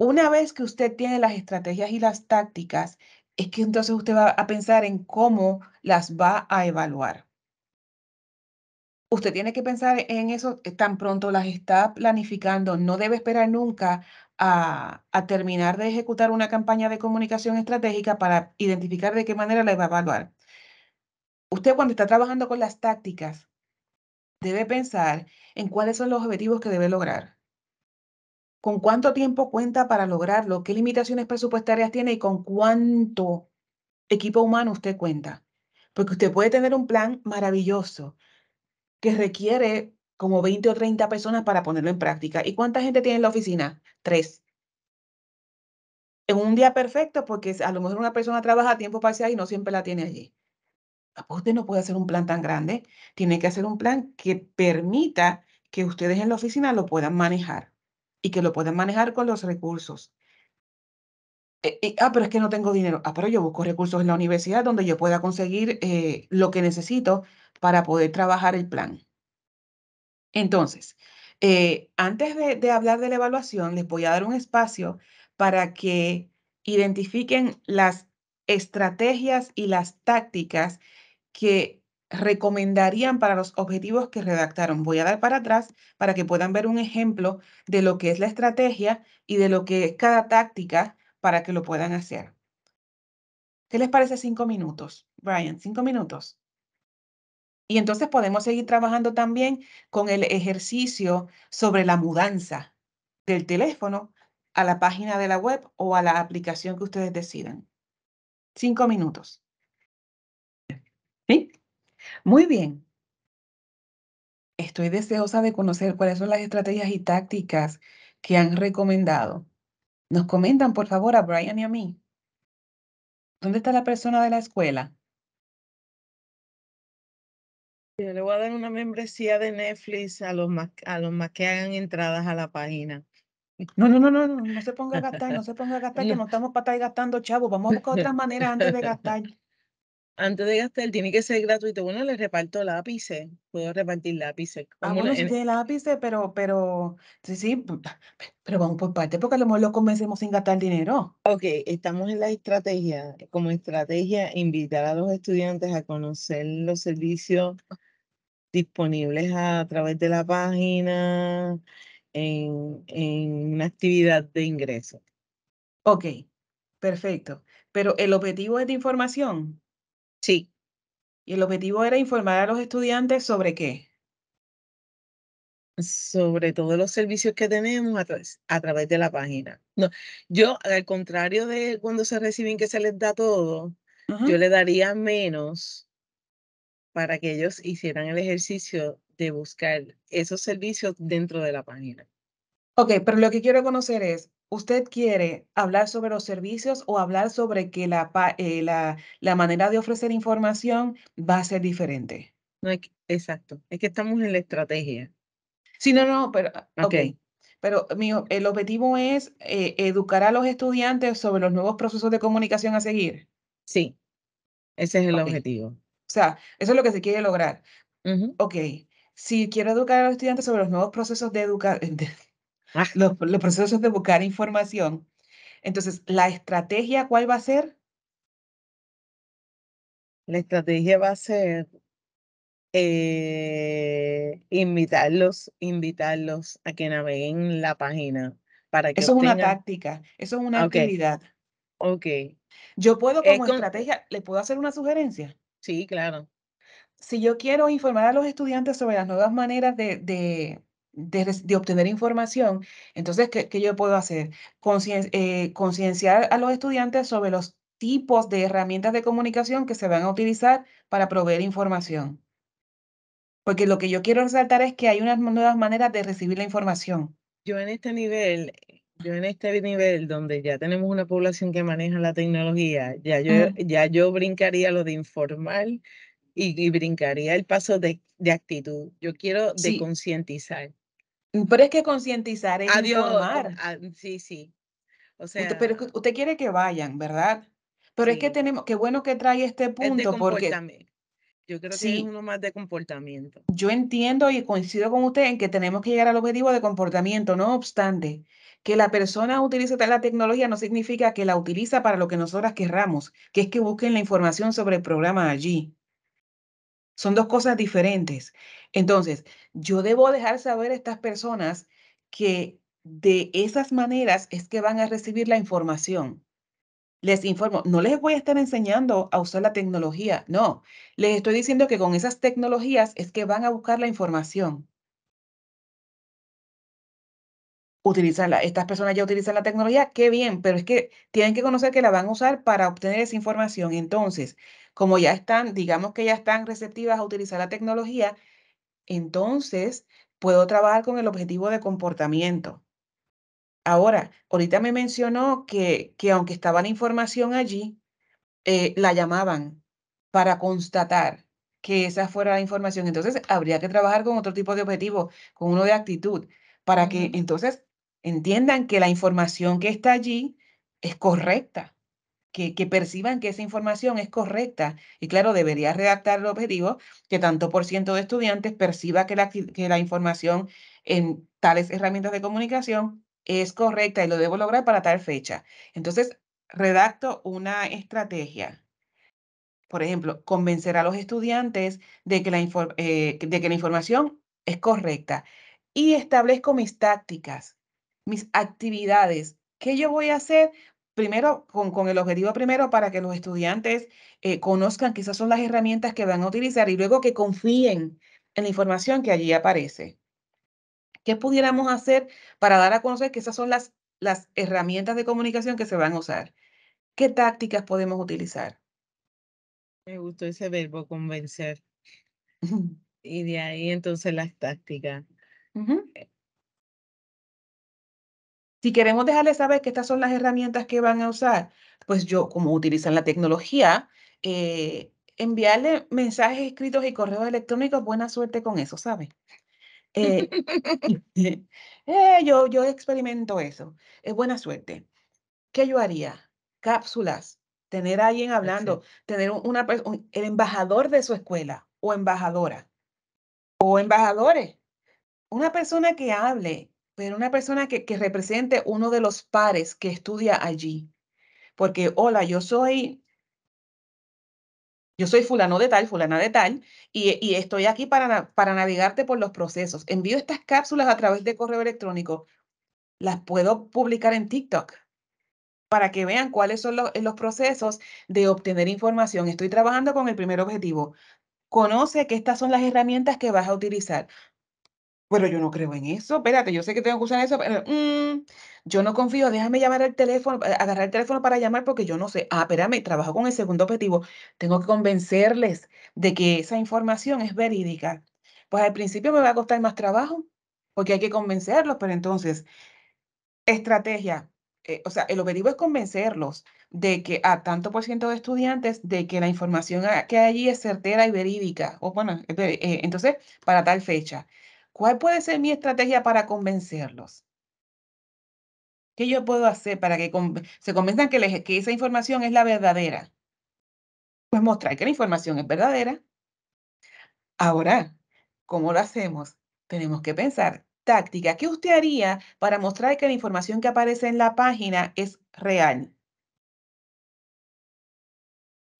Una vez que usted tiene las estrategias y las tácticas, es que entonces usted va a pensar en cómo las va a evaluar. Usted tiene que pensar en eso eh, tan pronto las está planificando. No debe esperar nunca a, terminar de ejecutar una campaña de comunicación estratégica para identificar de qué manera la va a evaluar. Usted cuando está trabajando con las tácticas, debe pensar en cuáles son los objetivos que debe lograr. ¿Con cuánto tiempo cuenta para lograrlo? ¿Qué limitaciones presupuestarias tiene y con cuánto equipo humano usted cuenta? Porque usted puede tener un plan maravilloso, que requiere como 20 o 30 personas para ponerlo en práctica. ¿Y cuánta gente tiene en la oficina? Tres. En un día perfecto, porque a lo mejor una persona trabaja a tiempo parcial y no siempre la tiene allí. Ah, pues usted no puede hacer un plan tan grande. Tiene que hacer un plan que permita que ustedes en la oficina lo puedan manejar y que lo puedan manejar con los recursos. Eh, eh, ah, pero es que no tengo dinero. Ah, pero yo busco recursos en la universidad donde yo pueda conseguir eh, lo que necesito para poder trabajar el plan. Entonces, eh, antes de, de hablar de la evaluación, les voy a dar un espacio para que identifiquen las estrategias y las tácticas que recomendarían para los objetivos que redactaron. Voy a dar para atrás para que puedan ver un ejemplo de lo que es la estrategia y de lo que es cada táctica para que lo puedan hacer. ¿Qué les parece cinco minutos? Brian, cinco minutos. Y entonces podemos seguir trabajando también con el ejercicio sobre la mudanza del teléfono a la página de la web o a la aplicación que ustedes decidan. Cinco minutos. ¿Sí? Muy bien. Estoy deseosa de conocer cuáles son las estrategias y tácticas que han recomendado. Nos comentan, por favor, a Brian y a mí. ¿Dónde está la persona de la escuela? Yo le voy a dar una membresía de Netflix a los más, a los más que hagan entradas a la página. No, no, no, no, no, no se ponga a gastar, no se ponga a gastar, que no estamos para estar gastando, chavos. Vamos a buscar otras maneras antes de gastar. Antes de gastar, tiene que ser gratuito. Bueno, le reparto lápices. Puedo repartir lápices. Ah, bueno, si tiene lápices, pero, pero, sí, sí, pero vamos por parte, porque a lo mejor lo convencemos sin gastar dinero. Ok, estamos en la estrategia. Como estrategia, invitar a los estudiantes a conocer los servicios disponibles a, través de la página en, en una actividad de ingreso. Ok, perfecto. Pero el objetivo es de información. Sí. ¿Y el objetivo era informar a los estudiantes sobre qué? Sobre todos los servicios que tenemos a, a través de la página. No, yo, al contrario de cuando se reciben que se les da todo, yo le daría menos para que ellos hicieran el ejercicio de buscar esos servicios dentro de la página. Ok, pero lo que quiero conocer es, ¿usted quiere hablar sobre los servicios o hablar sobre que la, eh, la, la manera de ofrecer información va a ser diferente? No, exacto, es que estamos en la estrategia. Sí, no, no, pero... Ok. Pero mi, el objetivo es eh, educar a los estudiantes sobre los nuevos procesos de comunicación a seguir. Sí, ese es el objetivo. O sea, eso es lo que se quiere lograr. Ok, si quiero educar a los estudiantes sobre los nuevos procesos de educar, ah. los, procesos de buscar información, entonces, ¿la estrategia cuál va a ser? La estrategia va a ser eh, invitarlos, invitarlos a que naveguen la página. Para que eso es una táctica, eso es una ah, actividad. Ok. Yo puedo como estrategia, ¿le puedo hacer una sugerencia? Sí, claro. Si yo quiero informar a los estudiantes sobre las nuevas maneras de, de, de, obtener información, entonces, ¿qué, yo puedo hacer? Eh, concienciar a los estudiantes sobre los tipos de herramientas de comunicación que se van a utilizar para proveer información. Porque lo que yo quiero resaltar es que hay unas nuevas maneras de recibir la información. Yo en este nivel yo en este nivel donde ya tenemos una población que maneja la tecnología, ya yo, ya yo brincaría lo de informal y, y brincaría el paso de, de actitud. Yo quiero de concientizar. Pero es que concientizar es informar. sí, sí. O sea, pero usted quiere que vayan, ¿verdad? Pero es que tenemos, qué bueno que trae este punto porque... Yo creo que sí. es uno más de comportamiento. Yo entiendo y coincido con usted en que tenemos que llegar al objetivo de comportamiento. No obstante, que la persona utilice la tecnología no significa que la utiliza para lo que nosotras querramos, que es que busquen la información sobre el programa allí. Son dos cosas diferentes. Entonces, yo debo dejar saber a estas personas que de esas maneras es que van a recibir la información. Les informo, no les voy a estar enseñando a usar la tecnología, no. Les estoy diciendo que con esas tecnologías es que van a buscar la información utilizarla estas personas ya utilizan la tecnología, qué bien, pero es que tienen que conocer que la van a usar para obtener esa información. Entonces, como ya están, digamos que ya están receptivas a utilizar la tecnología, entonces puedo trabajar con el objetivo de comportamiento. Ahora, ahorita me mencionó que, que aunque estaba la información allí, eh, la llamaban para constatar que esa fuera la información. Entonces, habría que trabajar con otro tipo de objetivo, con uno de actitud, para que entonces entiendan que la información que está allí es correcta, que, perciban que esa información es correcta. Y claro, debería redactar el objetivo que tanto por ciento de estudiantes perciba que la, información en tales herramientas de comunicación es correcta y lo debo lograr para tal fecha. Entonces, redacto una estrategia. Por ejemplo, convencer a los estudiantes de que eh, de que la información es correcta y establezco mis tácticas mis actividades. ¿Qué yo voy a hacer? Primero, con, con el objetivo primero para que los estudiantes eh, conozcan que esas son las herramientas que van a utilizar y luego que confíen en la información que allí aparece. ¿Qué pudiéramos hacer para dar a conocer que esas son las, las herramientas de comunicación que se van a usar? ¿Qué tácticas podemos utilizar? Me gustó ese verbo convencer. y de ahí entonces las tácticas. Si queremos dejarles saber que estas son las herramientas que van a usar, pues yo, como utilizan la tecnología, eh, enviarle mensajes escritos y correos electrónicos, buena suerte con eso, ¿sabe? Eh, eh, yo, yo experimento eso, es buena suerte. ¿Qué yo haría? Cápsulas, tener a alguien hablando, tener una, el embajador de su escuela o embajadora o embajadores, una persona que hable pero una persona que, represente uno de los pares que estudia allí. Porque, hola, yo soy, yo soy fulano de tal, fulana de tal, y, estoy aquí para, para navegarte por los procesos. Envío estas cápsulas a través de correo electrónico. Las puedo publicar en TikTok para que vean cuáles son los, los procesos de obtener información. Estoy trabajando con el primer objetivo, Conoce que estas son las herramientas que vas a utilizar. Bueno, yo no creo en eso, espérate, yo sé que tengo que usar eso, pero mm, yo no confío, déjame llamar al teléfono, eh, agarrar el teléfono para llamar porque yo no sé, ah, espérame, trabajo con el segundo objetivo, tengo que convencerles de que esa información es verídica. Pues al principio me va a costar más trabajo porque hay que convencerlos, pero entonces, estrategia, eh, o sea, el objetivo es convencerlos de que a tanto por ciento de estudiantes, de que la información que hay allí es certera y verídica, o bueno, eh, entonces, para tal fecha ¿Cuál puede ser mi estrategia para convencerlos? ¿Qué yo puedo hacer para que se convenzan que, que esa información es la verdadera? Pues mostrar que la información es verdadera. Ahora, ¿cómo lo hacemos? Tenemos que pensar táctica. ¿Qué usted haría para mostrar que la información que aparece en la página es real?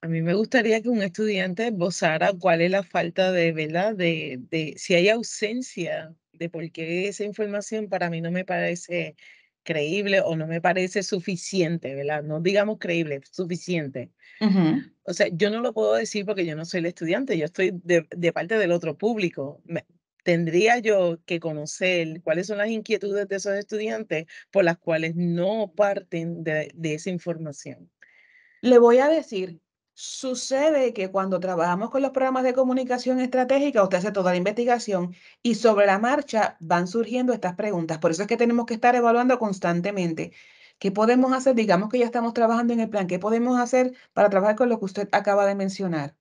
A mí me gustaría que un estudiante esbozara cuál es la falta de, ¿verdad? De, de, si hay ausencia de por qué esa información para mí no me parece creíble o no me parece suficiente, ¿verdad? No digamos creíble, suficiente. O sea, yo no lo puedo decir porque yo no soy el estudiante, yo estoy de, de parte del otro público. tendría yo que conocer cuáles son las inquietudes de esos estudiantes por las cuales no parten de esa información. Le voy a decir, Sucede que cuando trabajamos con los programas de comunicación estratégica, usted hace toda la investigación y sobre la marcha van surgiendo estas preguntas. Por eso es que tenemos que estar evaluando constantemente. ¿Qué podemos hacer? Digamos que ya estamos trabajando en el plan. ¿Qué podemos hacer para trabajar con lo que usted acaba de mencionar?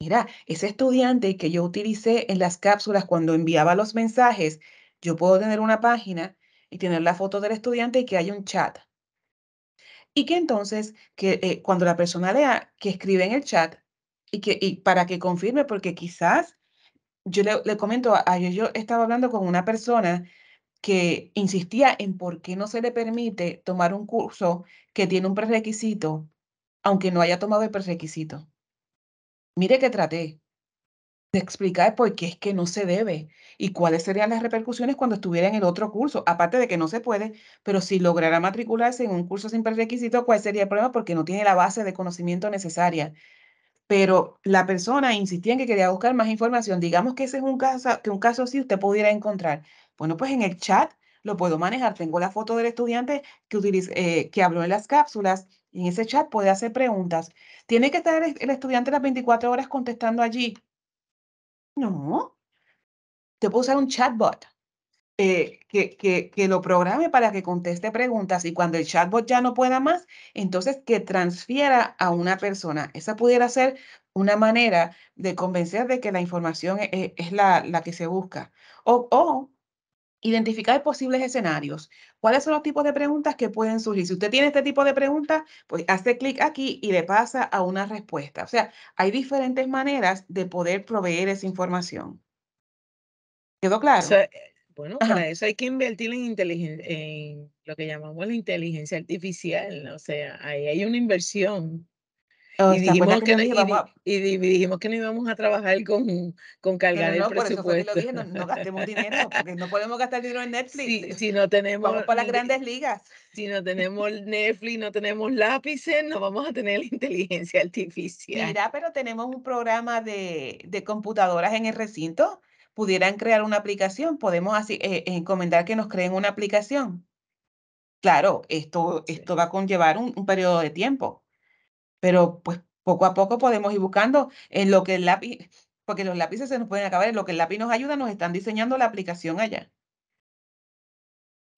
Mira, ese estudiante que yo utilicé en las cápsulas cuando enviaba los mensajes, yo puedo tener una página y tener la foto del estudiante y que haya un chat. Y que entonces, que, eh, cuando la persona lea, que escribe en el chat y, que, y para que confirme, porque quizás yo le, comento, a, yo, yo estaba hablando con una persona que insistía en por qué no se le permite tomar un curso que tiene un prerequisito, aunque no haya tomado el prerequisito. Mire que traté, de explicar por qué es que no se debe y cuáles serían las repercusiones cuando estuviera en el otro curso, aparte de que no se puede, pero si lograra matricularse en un curso sin prerequisito, ¿cuál sería el problema? Porque no tiene la base de conocimiento necesaria. Pero la persona insistía en que quería buscar más información. Digamos que ese es un caso, que un caso así usted pudiera encontrar. Bueno, pues en el chat lo puedo manejar. Tengo la foto del estudiante que, eh, que habló en las cápsulas y en ese chat puede hacer preguntas. Tiene que estar el, el estudiante las 24 horas contestando allí no. Te puedo usar un chatbot eh, que, que, que lo programe para que conteste preguntas y cuando el chatbot ya no pueda más, entonces que transfiera a una persona. Esa pudiera ser una manera de convencer de que la información eh, eh, es, la, la, que se busca. O, o Identificar posibles escenarios. ¿Cuáles son los tipos de preguntas que pueden surgir? Si usted tiene este tipo de preguntas, pues hace clic aquí y le pasa a una respuesta. O sea, hay diferentes maneras de poder proveer esa información. ¿Quedó claro? Eh, bueno, para eso hay que invertir en, en lo que llamamos la inteligencia artificial. O sea, ahí hay una inversión y, dijimos que no, y, dijimos que no íbamos a trabajar con, con cargar no, el por presupuesto. no, gastemos dinero, porque no podemos gastar dinero en Netflix. Si, si no tenemos, vamos para las grandes ligas. Si no tenemos Netflix, no tenemos lápices, no vamos a tener la inteligencia artificial. Mira, pero tenemos un programa de, de computadoras en el recinto. Pudieran crear una aplicación, podemos así, eh, encomendar que nos creen una aplicación. Claro, esto, esto va a conllevar un, un periodo de tiempo pero pues poco a poco podemos ir buscando en eh, lo que el lápiz, porque los lápices se nos pueden acabar, en lo que el lápiz nos ayuda, nos están diseñando la aplicación allá.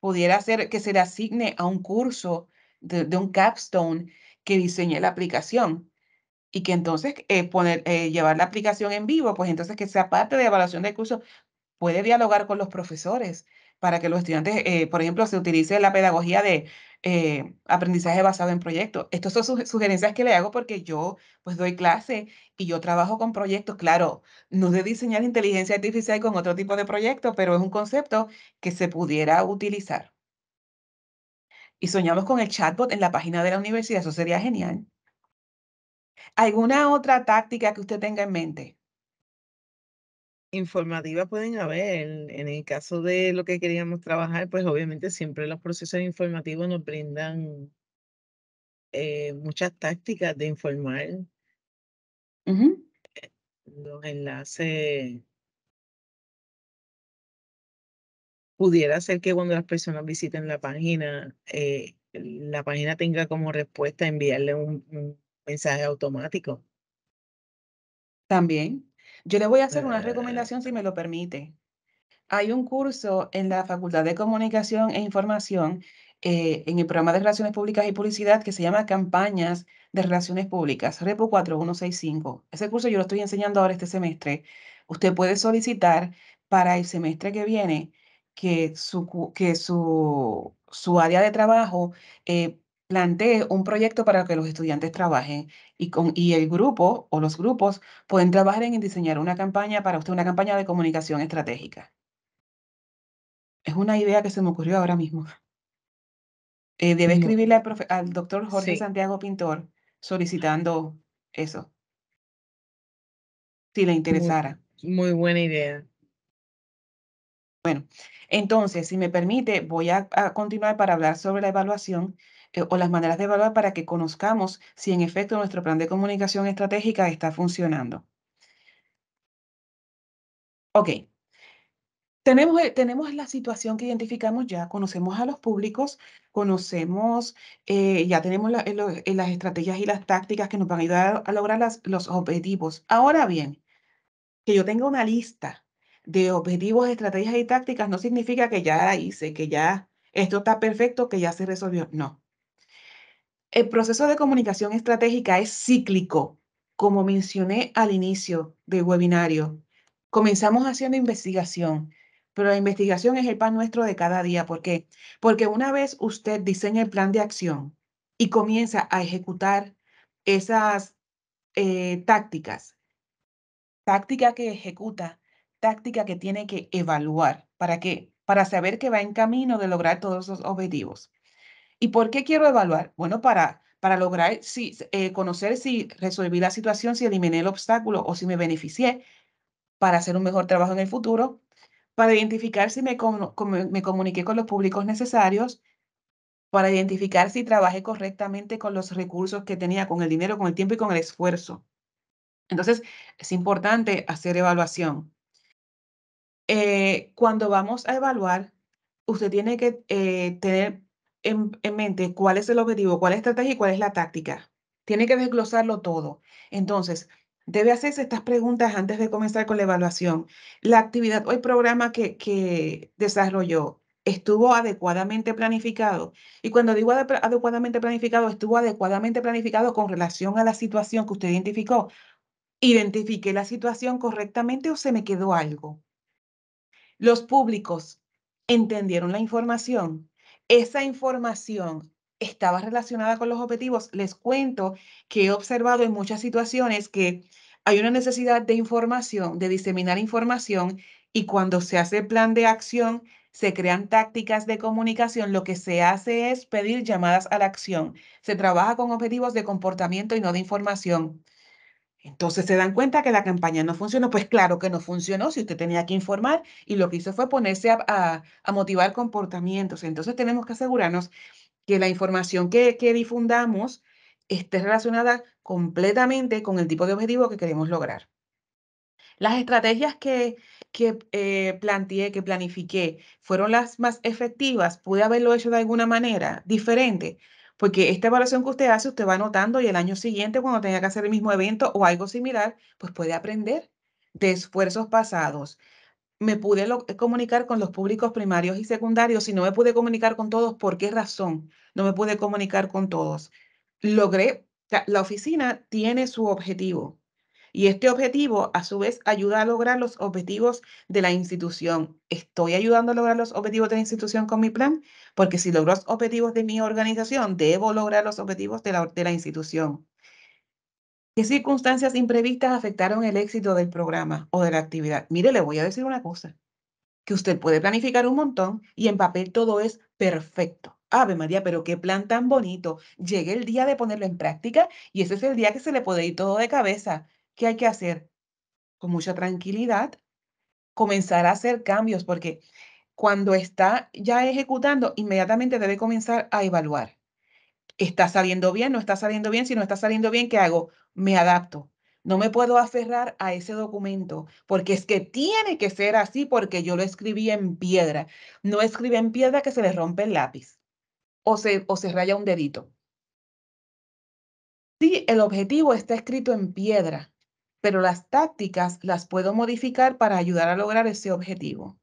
Pudiera ser que se le asigne a un curso de, un capstone que diseñe la aplicación y que entonces eh, eh, llevar la aplicación en vivo, pues entonces que sea parte de evaluación del curso, puede dialogar con los profesores, para que los estudiantes, eh, por ejemplo, se utilice la pedagogía de eh, aprendizaje basado en proyectos. Estas son sugerencias que le hago porque yo pues doy clase y yo trabajo con proyectos, claro, no de diseñar inteligencia artificial con otro tipo de proyectos, pero es un concepto que se pudiera utilizar. Y soñamos con el chatbot en la página de la universidad, eso sería genial. ¿Alguna otra táctica que usted tenga en mente? Informativas pueden haber. En el caso de lo que queríamos trabajar, pues obviamente siempre los procesos informativos nos brindan eh, muchas tácticas de informar. Eh, los enlaces pudiera ser que cuando las personas visiten la página, eh, la página tenga como respuesta enviarle un mensaje automático. También, yo le voy a hacer una eh. recomendación si me lo permite. Hay un curso en la Facultad de Comunicación e Información eh, en el programa de Relaciones Públicas y Publicidad que se llama Campañas de Relaciones Públicas, Repo 4165. Ese curso yo lo estoy enseñando ahora este semestre. Usted puede solicitar para el semestre que viene que su, que su, su área de trabajo eh, plantee un proyecto para que los estudiantes trabajen y, con, y el grupo o los grupos pueden trabajar en diseñar una campaña para usted, una campaña de comunicación estratégica. Es una idea que se me ocurrió ahora mismo. Eh, debe escribirle al, doctor Jorge Santiago Pintor solicitando eso, si le interesara. Muy, buena idea. Bueno, entonces, si me permite, voy a continuar para hablar sobre la evaluación eh, o las maneras de evaluar para que conozcamos si en efecto nuestro plan de comunicación estratégica está funcionando. Ok. Tenemos, eh, tenemos la situación que identificamos ya, conocemos a los públicos, conocemos, eh, ya tenemos las estrategias y las tácticas que nos van a ayudar a lograr las, los objetivos. Ahora bien, que yo tenga una lista de objetivos, estrategias y tácticas no significa que ya hice, que ya esto está perfecto, que ya se resolvió. No. El proceso de comunicación estratégica es cíclico, como mencioné al inicio del webinario. Comenzamos haciendo investigación, pero la investigación es el pan nuestro de cada día. ¿Por qué? Porque una vez usted diseña el plan de acción y comienza a ejecutar esas eh, tácticas, táctica que ejecuta, táctica que tiene que evaluar. ¿Para qué? Para saber que va en camino de lograr todos esos objetivos. ¿Y por qué quiero evaluar? Bueno, para, para lograr eh, conocer si resolví la situación, si eliminé el obstáculo o si me beneficié para hacer un mejor trabajo en el futuro, para identificar si me, me comuniqué con los públicos necesarios, para identificar si trabajé correctamente con los recursos que tenía, con el dinero, con el tiempo y con el esfuerzo. Entonces, es importante hacer evaluación. Eh, cuando vamos a evaluar, usted tiene que eh, tener en, mente cuál es el objetivo, cuál es la estrategia y cuál es la táctica. Tiene que desglosarlo todo. Entonces, debe hacerse estas preguntas antes de comenzar con la evaluación. La actividad o el programa que, desarrolló estuvo adecuadamente planificado. Y cuando digo adecuadamente planificado, estuvo adecuadamente planificado con relación a la situación que usted identificó. ¿Identifiqué la situación correctamente o se me quedó algo? Los públicos entendieron la información esa información estaba relacionada con los objetivos. Les cuento que he observado en muchas situaciones que hay una necesidad de información, de diseminar información, y cuando se hace plan de acción, se crean tácticas de comunicación, lo que se hace es pedir llamadas a la acción. Se trabaja con objetivos de comportamiento y no de información. Entonces se dan cuenta que la campaña no funcionó. Pues claro que no funcionó si usted tenía que informar y lo que hizo fue ponerse a, motivar comportamientos. Entonces tenemos que asegurarnos que la información que, difundamos esté relacionada completamente con el tipo de objetivo que queremos lograr. Las estrategias que, eh, planteé, que planifiqué, fueron las más efectivas. Pude haberlo hecho de alguna manera diferente porque esta evaluación que usted hace, usted va anotando y el año siguiente, cuando tenga que hacer el mismo evento o algo similar, pues puede aprender de esfuerzos pasados. Me pude eh, comunicar con los públicos primarios y secundarios. Si no me pude comunicar con todos, ¿por qué razón no me pude comunicar con todos? Logré, la oficina tiene su objetivo y este objetivo, a su vez, ayuda a lograr los objetivos de la institución. ¿Estoy ayudando a lograr los objetivos de la institución con mi plan? Porque si logro los objetivos de mi organización, debo lograr los objetivos de la, institución. ¿Qué circunstancias imprevistas afectaron el éxito del programa o de la actividad? Mire, le voy a decir una cosa, que usted puede planificar un montón y en papel todo es perfecto. Ave María, pero qué plan tan bonito. llega el día de ponerlo en práctica y ese es el día que se le puede ir todo de cabeza. ¿qué hay que hacer? Con mucha tranquilidad, comenzar a hacer cambios, porque cuando está ya ejecutando, inmediatamente debe comenzar a evaluar. ¿Está saliendo bien? ¿No está saliendo bien? Si no está saliendo bien, ¿qué hago? Me adapto. No me puedo aferrar a ese documento porque es que tiene que ser así porque yo lo escribí en piedra. No escribe en piedra que se le rompe el lápiz o se, o se raya un dedito. Si el objetivo está escrito en piedra, pero las tácticas las puedo modificar para ayudar a lograr ese objetivo.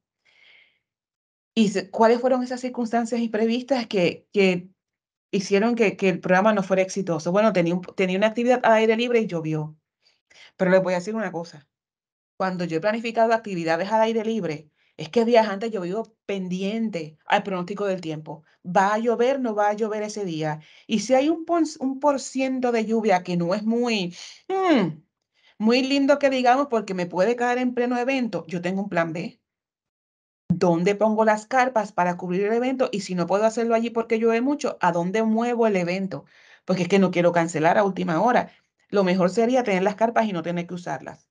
¿Y cuáles fueron esas circunstancias imprevistas que, que hicieron que, el programa no fuera exitoso? Bueno, tenía, tenía una actividad al aire libre y llovió. Pero les voy a decir una cosa. Cuando yo he planificado actividades al aire libre, es que días antes yo vivo pendiente al pronóstico del tiempo. ¿Va a llover? ¿No va a llover ese día? Y si hay un, por, un por ciento de lluvia que no es muy... Mm, muy lindo que digamos porque me puede caer en pleno evento, yo tengo un plan B. ¿Dónde pongo las carpas para cubrir el evento? Y si no puedo hacerlo allí porque llueve mucho, ¿a dónde muevo el evento? Porque es que no quiero cancelar a última hora. Lo mejor sería tener las carpas y no tener que usarlas.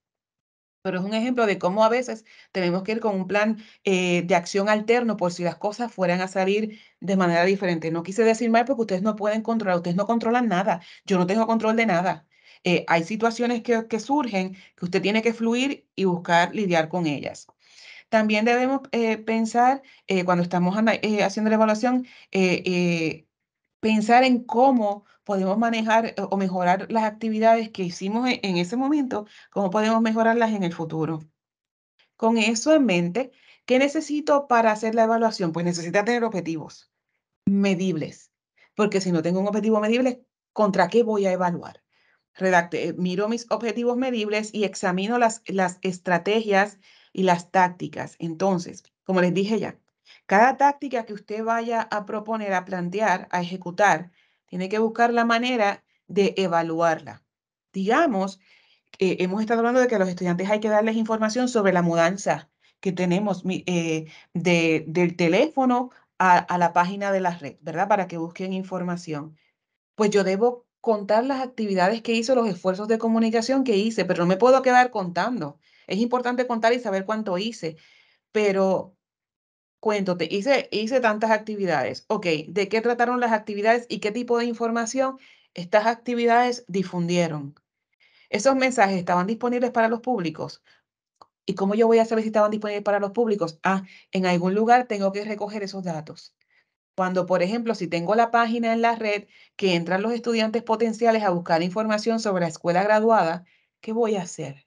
Pero es un ejemplo de cómo a veces tenemos que ir con un plan eh, de acción alterno por si las cosas fueran a salir de manera diferente. No quise decir mal porque ustedes no pueden controlar, ustedes no controlan nada. Yo no tengo control de nada. Eh, hay situaciones que, surgen que usted tiene que fluir y buscar lidiar con ellas. También debemos eh, pensar, eh, cuando estamos haciendo la evaluación, pensar en cómo podemos manejar o mejorar las actividades que hicimos e, en, ese momento, cómo podemos mejorarlas en el futuro. Con eso en mente, ¿qué necesito para hacer la evaluación? Pues necesito tener objetivos medibles, porque si no tengo un objetivo medible, ¿contra qué voy a evaluar? redacte, eh, miro mis objetivos medibles y examino las, las estrategias y las tácticas. Entonces, como les dije ya, cada táctica que usted vaya a proponer, a plantear, a ejecutar, tiene que buscar la manera de evaluarla. Digamos, que eh, hemos estado hablando de que a los estudiantes hay que darles información sobre la mudanza que tenemos eh, de, del teléfono a, a la página de la red, ¿verdad? Para que busquen información. Pues yo debo contar las actividades que hizo, los esfuerzos de comunicación que hice, pero no me puedo quedar contando. Es importante contar y saber cuánto hice, pero cuéntate, hice, hice tantas actividades. Ok, ¿de qué trataron las actividades y qué tipo de información estas actividades difundieron? ¿Esos mensajes estaban disponibles para los públicos? ¿Y cómo yo voy a saber si estaban disponibles para los públicos? Ah, en algún lugar tengo que recoger esos datos. Cuando, por ejemplo, si tengo la página en la red que entran los estudiantes potenciales a buscar información sobre la escuela graduada, ¿qué voy a hacer?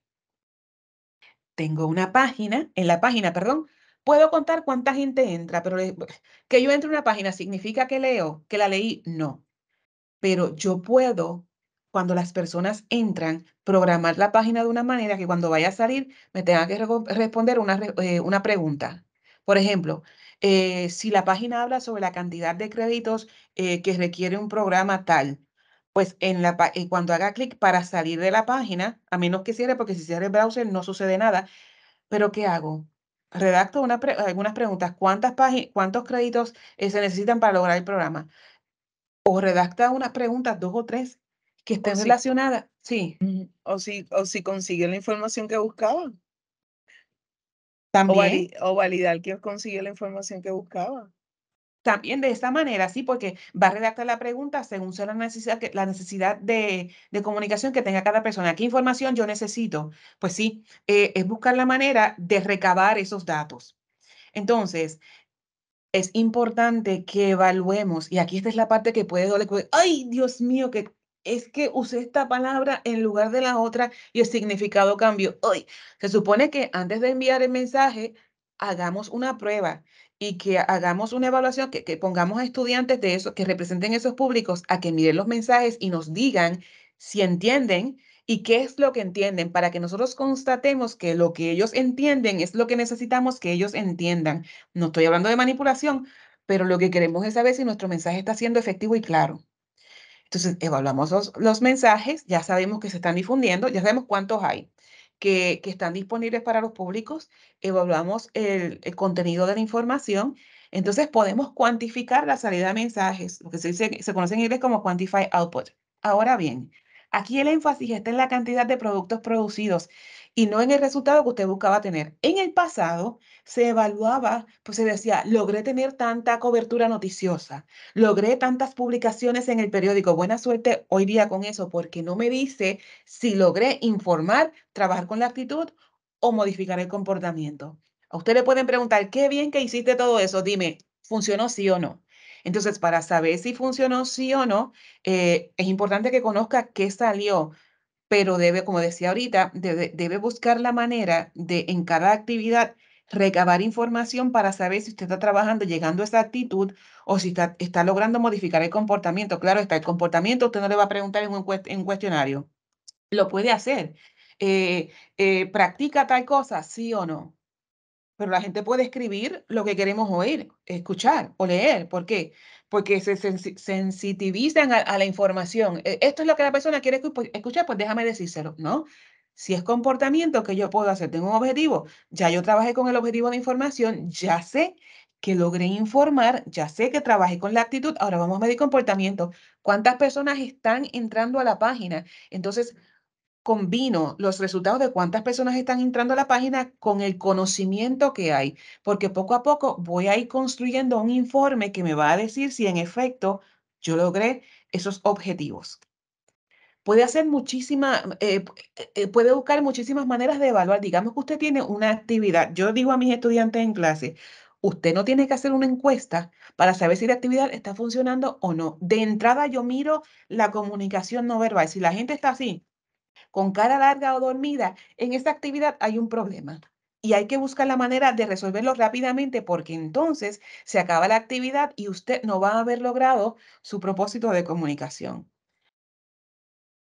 Tengo una página, en la página, perdón, puedo contar cuánta gente entra, pero que yo entre una página significa que leo, que la leí, no. Pero yo puedo, cuando las personas entran, programar la página de una manera que cuando vaya a salir me tenga que responder una, eh, una pregunta. Por ejemplo, eh, si la página habla sobre la cantidad de créditos eh, que requiere un programa tal, pues en la, eh, cuando haga clic para salir de la página, a menos que cierre, porque si cierre el browser no sucede nada, pero ¿qué hago? Redacto algunas preguntas. ¿Cuántas ¿Cuántos créditos se necesitan para lograr el programa? O redacta unas preguntas, dos o tres, que estén relacionadas. sí. O si, o si consiguió la información que buscaba. O, validar que os consiguió la información que buscaba. También de esta manera, sí, porque va a redactar la pregunta según sea la necesidad, que, la necesidad de, comunicación que tenga cada persona. ¿Qué información yo necesito? Pues sí, eh, es buscar la manera de recabar esos datos. Entonces, es importante que evaluemos, y aquí esta es la parte que puede doler, ay, Dios mío, que es que usé esta palabra en lugar de la otra y el significado cambió. Hoy se supone que antes de enviar el mensaje, hagamos una prueba y que hagamos una evaluación, que, pongamos a estudiantes de eso, que representen esos públicos a que miren los mensajes y nos digan si entienden y qué es lo que entienden para que nosotros constatemos que lo que ellos entienden es lo que necesitamos que ellos entiendan. No estoy hablando de manipulación, pero lo que queremos es saber si nuestro mensaje está siendo efectivo y claro. Entonces, evaluamos los, mensajes, ya sabemos que se están difundiendo, ya sabemos cuántos hay que, que están disponibles para los públicos, evaluamos el, contenido de la información, entonces podemos cuantificar la salida de mensajes, lo que se, se conoce en inglés como quantify output. Ahora bien, aquí el énfasis está en la cantidad de productos producidos y no en el resultado que usted buscaba tener. En el pasado se evaluaba, pues se decía, logré tener tanta cobertura noticiosa, logré tantas publicaciones en el periódico. Buena suerte hoy día con eso, porque no me dice si logré informar, trabajar con la actitud o modificar el comportamiento. A usted le pueden preguntar, qué bien que hiciste todo eso, dime, ¿funcionó sí o no? Entonces, para saber si funcionó sí o no, eh, es importante que conozca qué salió pero debe, como decía ahorita, debe, buscar la manera de en cada actividad recabar información para saber si usted está trabajando, llegando a esa actitud o si está, logrando modificar el comportamiento. Claro, está el comportamiento, usted no le va a preguntar en un, cuestionario. Lo puede hacer. Eh, eh, ¿Practica tal cosa? Sí o no. Pero la gente puede escribir lo que queremos oír, escuchar o leer. ¿Por qué? porque se sensitivizan a, la información. E, esto es lo que la persona quiere pues, escuchar, pues déjame decírselo, ¿no? Si es comportamiento que yo puedo hacer, tengo un objetivo, ya yo trabajé con el objetivo de información, ya sé que logré informar, ya sé que trabajé con la actitud, ahora vamos a medir comportamiento. ¿Cuántas personas están entrando a la página? Entonces, combino los resultados de cuántas personas están entrando a la página con el conocimiento que hay, porque poco a poco voy a ir construyendo un informe que me va a decir si en efecto yo logré esos objetivos. Puede hacer muchísima, eh, eh, puede buscar muchísimas maneras de evaluar. Digamos que usted tiene una actividad. Yo digo a mis estudiantes en clase, usted no tiene que hacer una encuesta para saber si la actividad está funcionando o no. De entrada yo miro la comunicación no verbal. Si la gente está así, con cara larga o dormida, en esta actividad hay un problema. Y hay que buscar la manera de resolverlo rápidamente porque entonces se acaba la actividad y usted no va a haber logrado su propósito de comunicación.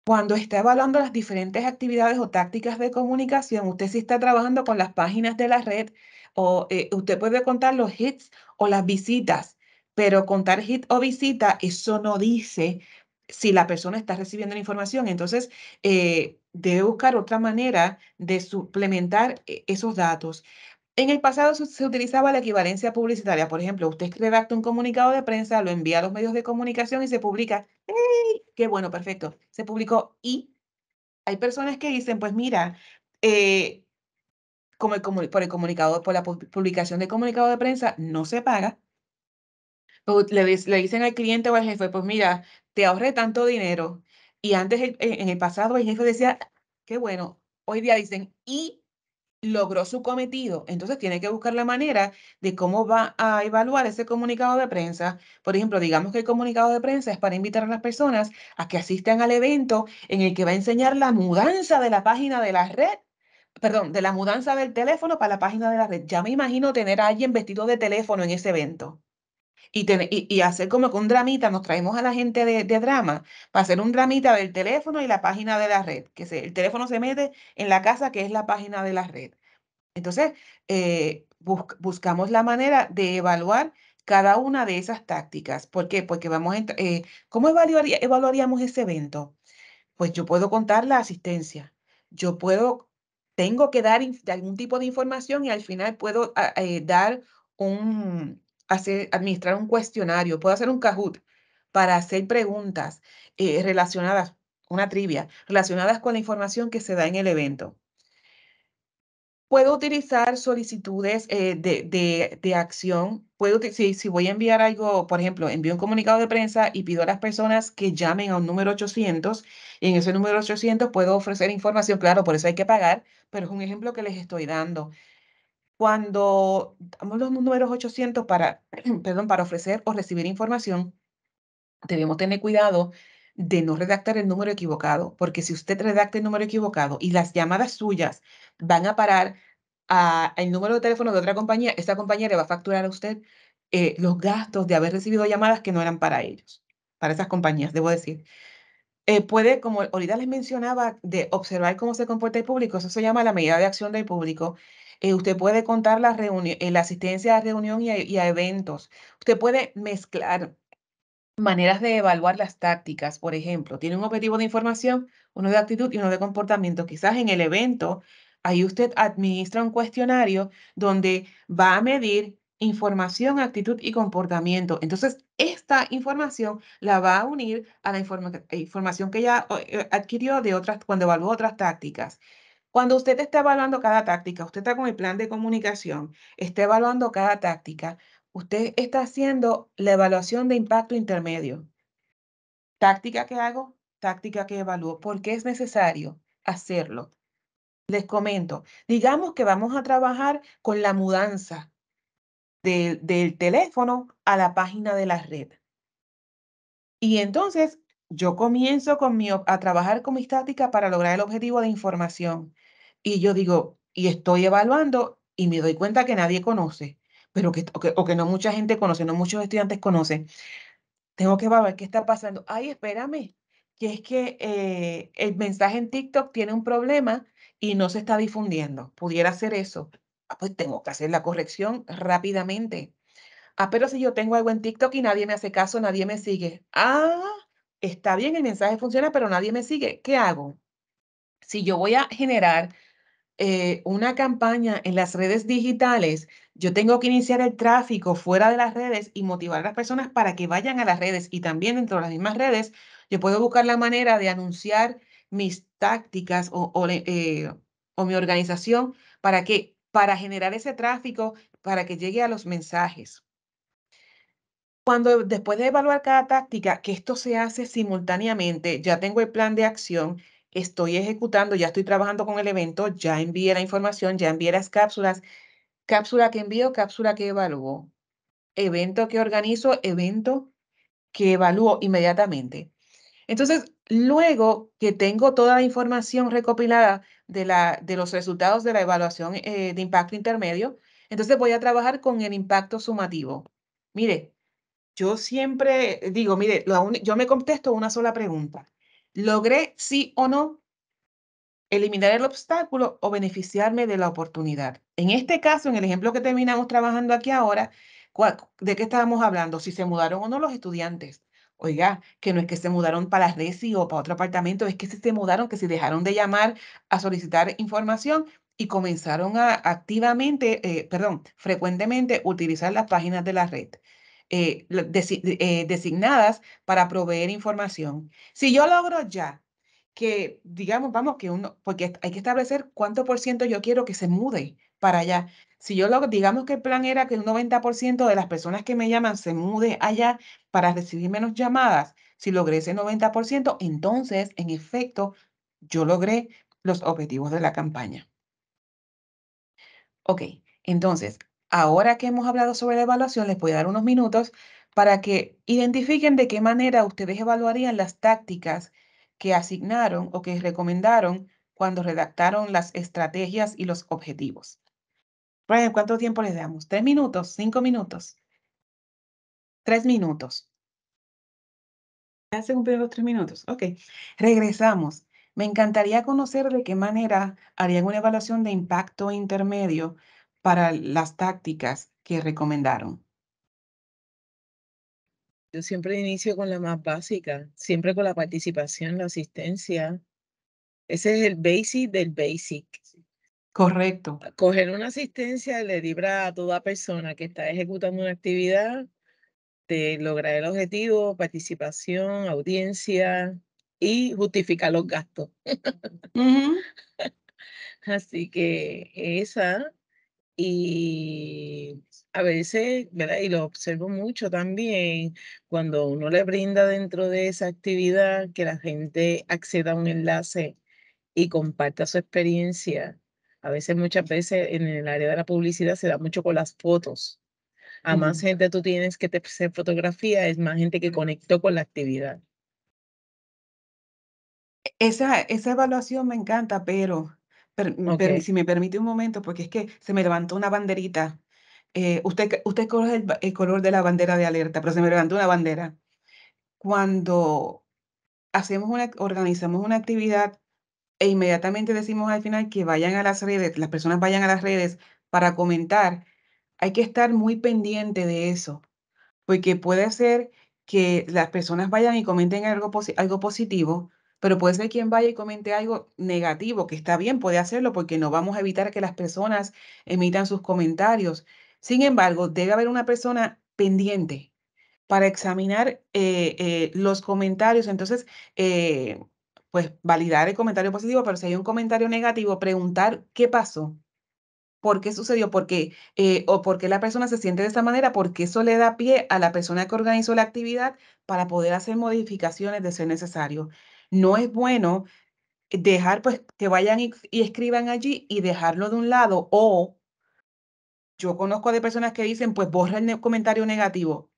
Cuando está evaluando las diferentes actividades o tácticas de comunicación, usted sí está trabajando con las páginas de la red o eh, usted puede contar los hits o las visitas, pero contar hit o visita, eso no dice si la persona está recibiendo la información. Entonces, eh, debe buscar otra manera de suplementar eh, esos datos. En el pasado se utilizaba la equivalencia publicitaria. Por ejemplo, usted redacta un comunicado de prensa, lo envía a los medios de comunicación y se publica. ¡Ey! ¡Qué bueno, perfecto! Se publicó y hay personas que dicen, pues mira, eh, como por el comunicado, por la publicación de comunicado de prensa no se paga. Pues, le, le dicen al cliente o al jefe, pues mira, ahorré tanto dinero. Y antes, en el pasado, el jefe decía, qué bueno, hoy día dicen, y logró su cometido. Entonces tiene que buscar la manera de cómo va a evaluar ese comunicado de prensa. Por ejemplo, digamos que el comunicado de prensa es para invitar a las personas a que asistan al evento en el que va a enseñar la mudanza de la página de la red. Perdón, de la mudanza del teléfono para la página de la red. Ya me imagino tener a alguien vestido de teléfono en ese evento. Y, hacer como que un dramita, nos traemos a la gente de, drama para hacer un dramita del teléfono y la página de la red, que el teléfono se mete en la casa que es la página de la red. Entonces, eh, buscamos la manera de evaluar cada una de esas tácticas. ¿Por qué? Porque vamos a... Eh, ¿Cómo evaluaríamos ese evento? Pues yo puedo contar la asistencia, yo puedo, tengo que dar algún tipo de información y al final puedo ah, eh, dar un, administrar un cuestionario, puedo hacer un Kahoot para hacer preguntas eh, relacionadas, una trivia, relacionadas con la información que se da en el evento. Puedo utilizar solicitudes eh, de, acción. si, si voy a enviar algo, por ejemplo, envío un comunicado de prensa y pido a las personas que llamen a un número 800, y en ese número 800 puedo ofrecer información. Claro, por eso hay que pagar, pero es un ejemplo que les estoy dando cuando damos los números 800 para, perdón, para ofrecer o recibir información, debemos tener cuidado de no redactar el número equivocado, porque si usted redacta el número equivocado y las llamadas suyas van a parar al número de teléfono de otra compañía, esa compañía le va a facturar a usted eh, los gastos de haber recibido llamadas que no eran para ellos, para esas compañías, debo decir. Eh, puede, como ahorita les mencionaba, de observar cómo se comporta el público, eso se llama la medida de acción del público, eh, usted puede contar la, eh, la asistencia a reunión y a, eventos. Usted puede mezclar maneras de evaluar las tácticas. Por ejemplo, tiene un objetivo de información, uno de actitud y uno de comportamiento. Quizás en el evento, ahí usted administra un cuestionario donde va a medir información, actitud y comportamiento. Entonces, esta información la va a unir a la eh, información que ya adquirió de otras, cuando evaluó otras tácticas. Cuando usted está evaluando cada táctica, usted está con el plan de comunicación, está evaluando cada táctica, usted está haciendo la evaluación de impacto intermedio. Táctica que hago, táctica que evalúo, porque es necesario hacerlo. Les comento, digamos que vamos a trabajar con la mudanza del teléfono a la página de la red. Y entonces yo comienzo con mi, a trabajar con mi táctica para lograr el objetivo de información y yo digo, y estoy evaluando y me doy cuenta que nadie conoce, pero que, o que, no mucha gente conoce, no muchos estudiantes conocen. Tengo que ver qué está pasando. Ay, espérame, que es que eh, el mensaje en TikTok tiene un problema y no se está difundiendo. Pudiera hacer eso. Ah, pues tengo que hacer la corrección rápidamente. Ah, pero si yo tengo algo en TikTok y nadie me hace caso, nadie me sigue. Ah, está bien, el mensaje funciona, pero nadie me sigue. ¿Qué hago? Si yo voy a generar eh, una campaña en las redes digitales, yo tengo que iniciar el tráfico fuera de las redes y motivar a las personas para que vayan a las redes y también dentro de las mismas redes, yo puedo buscar la manera de anunciar mis tácticas o, o eh, mi organización para que para generar ese tráfico, para que llegue a los mensajes. Cuando después de evaluar cada táctica, que esto se hace simultáneamente, ya tengo el plan de acción, estoy ejecutando, ya estoy trabajando con el evento, ya envié la información, ya envié las cápsulas, cápsula que envío, cápsula que evalúo, evento que organizo, evento que evalúo inmediatamente. Entonces, luego que tengo toda la información recopilada de, la, de los resultados de la evaluación eh, de impacto intermedio, entonces voy a trabajar con el impacto sumativo. Mire, yo siempre digo, mire, yo me contesto una sola pregunta. ¿Logré, sí o no, eliminar el obstáculo o beneficiarme de la oportunidad? En este caso, en el ejemplo que terminamos trabajando aquí ahora, ¿de qué estábamos hablando? Si se mudaron o no los estudiantes. Oiga, que no es que se mudaron para la Resi o para otro apartamento, es que si se mudaron, que se dejaron de llamar a solicitar información y comenzaron a activamente, eh, perdón, frecuentemente utilizar las páginas de la red. Eh, eh, designadas para proveer información. Si yo logro ya que, digamos, vamos, que uno, porque hay que establecer cuánto por ciento yo quiero que se mude para allá. Si yo logro, digamos que el plan era que un 90% de las personas que me llaman se mude allá para recibir menos llamadas, si logré ese 90%, entonces, en efecto, yo logré los objetivos de la campaña. Ok, entonces, Ahora que hemos hablado sobre la evaluación, les voy a dar unos minutos para que identifiquen de qué manera ustedes evaluarían las tácticas que asignaron o que recomendaron cuando redactaron las estrategias y los objetivos. ¿cuánto tiempo les damos? ¿Tres minutos? ¿Cinco minutos? Tres minutos. se pedazo los tres minutos? Ok. Regresamos. Me encantaría conocer de qué manera harían una evaluación de impacto intermedio para las tácticas que recomendaron? Yo siempre inicio con la más básica, siempre con la participación, la asistencia. Ese es el basic del basic. Correcto. Coger una asistencia le libra a toda persona que está ejecutando una actividad de lograr el objetivo, participación, audiencia y justificar los gastos. Así que esa y a veces, ¿verdad? Y lo observo mucho también, cuando uno le brinda dentro de esa actividad que la gente acceda a un enlace y comparta su experiencia. A veces, muchas veces en el área de la publicidad se da mucho con las fotos. A más gente tú tienes que hacer fotografía, es más gente que conectó con la actividad. Esa, esa evaluación me encanta, pero si me permite un momento, porque es que se me levantó una banderita. Eh, usted, usted coge el, color de la bandera de alerta, pero se me levantó una bandera. Cuando hacemos una, organizamos una actividad e inmediatamente decimos al final que vayan a las redes, las personas vayan a las redes para comentar, hay que estar muy pendiente de eso, porque puede ser que las personas vayan y comenten algo, algo positivo, pero puede ser quien vaya y comente algo negativo, que está bien, puede hacerlo porque no vamos a evitar que las personas emitan sus comentarios. Sin embargo, debe haber una persona pendiente para examinar eh, eh, los comentarios. Entonces, eh, pues validar el comentario positivo, pero si hay un comentario negativo, preguntar qué pasó, por qué sucedió, por qué, o por qué la persona se siente de esta manera, porque eso le da pie a la persona que organizó la actividad para poder hacer modificaciones de ser necesario. No es bueno dejar pues que vayan y, escriban allí y dejarlo de un lado o yo conozco de personas que dicen pues borra el comentario negativo.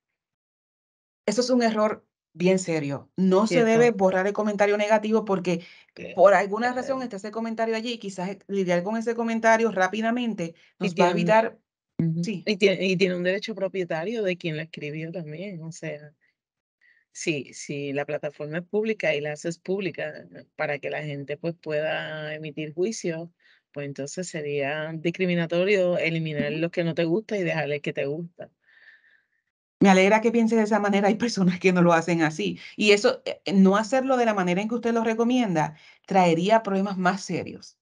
Eso es un error bien serio. No se debe borrar el comentario negativo porque por alguna razón eh está ese comentario allí y quizás lidiar con ese comentario rápidamente y evitar... sí. y, tiene, y tiene un derecho propietario de quien lo escribió también, o sea si, si la plataforma es pública y la haces pública eh, para que la gente pues, pueda emitir juicios, pues entonces sería discriminatorio eliminar los que no te gusta y dejarles que te gusta. Me alegra que pienses de esa manera. Hay personas que no lo hacen así. Y eso, eh, eh, no hacerlo de la manera en que usted lo recomienda, traería problemas más serios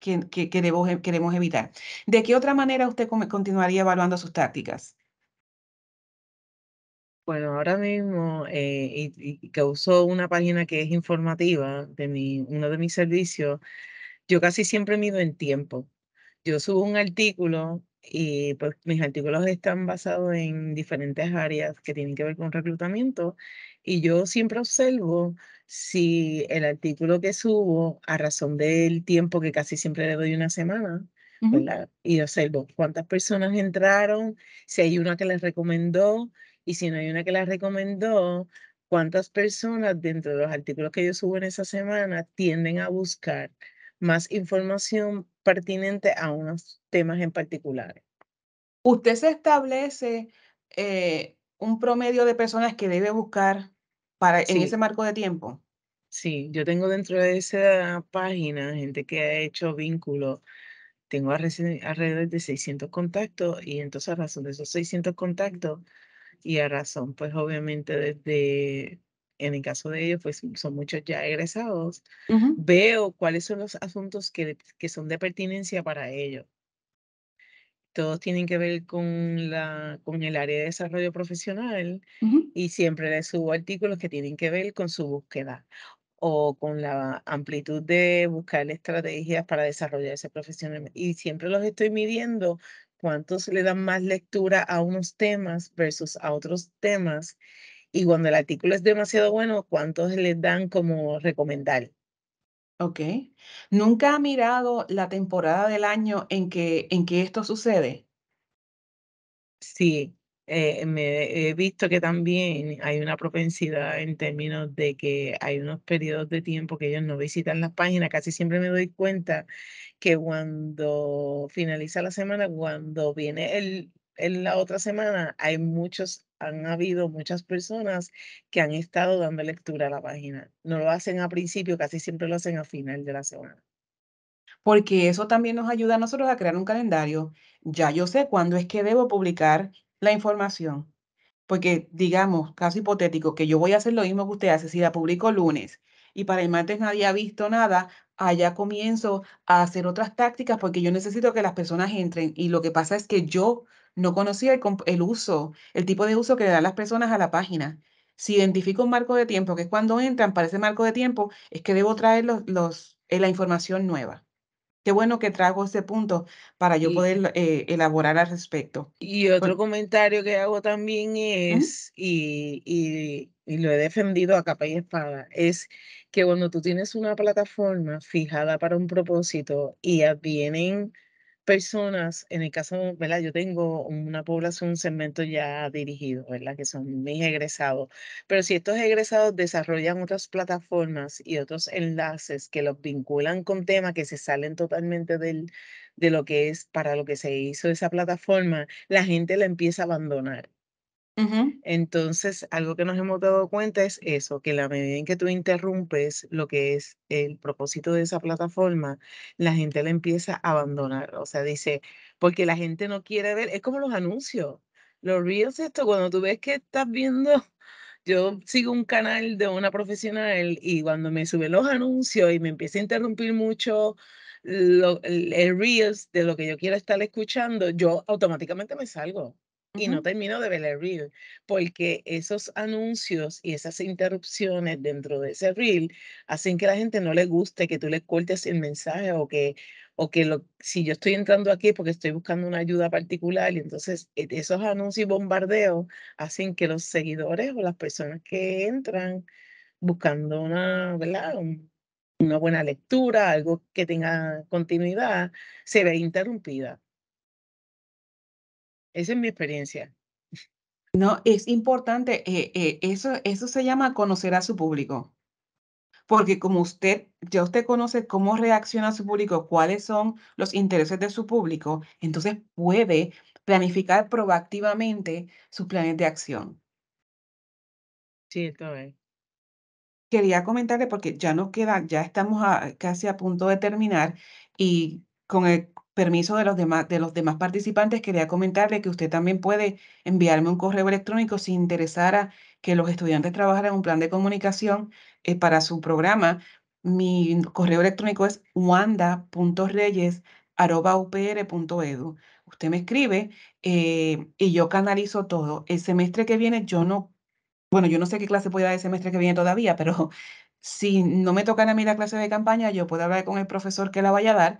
que, queremos evitar. ¿De qué otra manera usted continuaría evaluando sus tácticas? Bueno, ahora mismo eh, y, que uso una página que es informativa de mi, uno de mis servicios, yo casi siempre mido en tiempo. Yo subo un artículo y pues mis artículos están basados en diferentes áreas que tienen que ver con reclutamiento y yo siempre observo si el artículo que subo a razón del tiempo que casi siempre le doy una semana, Y observo cuántas personas entraron, si hay una que les recomendó, y si no hay una que la recomendó, ¿cuántas personas dentro de los artículos que yo subo en esa semana tienden a buscar más información pertinente a unos temas en particular? Usted se establece eh, un promedio de personas que debe buscar para, en ese marco de tiempo. Sí, yo tengo dentro de esa página gente que ha hecho vínculo. Tengo alrededor de 600 contactos y entonces a razón de esos 600 contactos y a razón, pues obviamente desde, en el caso de ellos, pues son muchos ya egresados, veo cuáles son los asuntos que, son de pertinencia para ellos. Todos tienen que ver con, la, con el área de desarrollo profesional y siempre les subo artículos que tienen que ver con su búsqueda o con la amplitud de buscar estrategias para desarrollarse profesionalmente. Y siempre los estoy midiendo cuántos le dan más lectura a unos temas versus a otros temas. Y cuando el artículo es demasiado bueno, cuántos le dan como recomendar. Ok. ¿Nunca ha mirado la temporada del año en que, en que esto sucede? Sí, eh, me he visto que también hay una propensidad en términos de que hay unos periodos de tiempo que ellos no visitan las páginas. Casi siempre me doy cuenta que cuando finaliza la semana, cuando viene el, en la otra semana, hay muchos, han habido muchas personas que han estado dando lectura a la página. No lo hacen a principio, casi siempre lo hacen a final de la semana porque eso también nos ayuda a nosotros a crear un calendario. Ya yo sé cuándo es que debo publicar la información, porque digamos, caso hipotético, que yo voy a hacer lo mismo que usted hace, si la publico lunes y para el martes nadie ha visto nada, allá comienzo a hacer otras tácticas porque yo necesito que las personas entren. Y lo que pasa es que yo no conocía el, uso, el tipo de uso que le dan las personas a la página. Si identifico un marco de tiempo, que es cuando entran, para ese marco de tiempo, es que debo traer los, eh, la información nueva qué bueno que traigo este punto para yo poder eh, elaborar al respecto. Y otro comentario que hago también es, y, y, lo he defendido a capa y espada, es que cuando tú tienes una plataforma fijada para un propósito y advienen personas, en el caso, ¿verdad? Yo tengo una población, un segmento ya dirigido, ¿verdad? Que son mis egresados. Pero si estos egresados desarrollan otras plataformas y otros enlaces que los vinculan con temas que se salen totalmente del, de lo que es para lo que se hizo esa plataforma, la gente la empieza a abandonar. Entonces, algo que nos hemos dado cuenta es eso, que la medida en que tú interrumpes lo que es el propósito de esa plataforma, la gente la empieza a abandonar. O sea, dice, porque la gente no quiere ver, es como los anuncios, los reels, esto, cuando tú ves que estás viendo, yo sigo un canal de una profesional y cuando me suben los anuncios y me empieza a interrumpir mucho los el, reels de lo que yo quiero estar escuchando, yo automáticamente me salgo y no termino de ver el reel, porque esos anuncios y esas interrupciones dentro de ese reel hacen que a la gente no le guste que tú le cortes el mensaje o que, o que si yo estoy entrando aquí porque estoy buscando una ayuda particular, y entonces e, esos anuncios y bombardeos hacen que los seguidores o las personas que entran buscando una, una buena lectura, algo que tenga continuidad, se ve interrumpida. Esa es mi experiencia. No, es importante, eh, eh, eso, eso se llama conocer a su público. Porque como usted, ya usted conoce cómo reacciona su público, cuáles son los intereses de su público, entonces puede planificar proactivamente sus planes de acción. Sí, está Quería comentarle porque ya nos queda, ya estamos casi a punto de terminar y con el, permiso de los demás, de los demás participantes, quería comentarle que usted también puede enviarme un correo electrónico si interesara que los estudiantes trabajaran un plan de comunicación eh, para su programa. Mi correo electrónico es wanda.reyes.upr.edu. Usted me escribe eh, y yo canalizo todo. El semestre que viene yo no, bueno, yo no sé qué clase puede dar el semestre que viene todavía, pero si no me tocan a mí la clase de campaña, yo puedo hablar con el profesor que la vaya a dar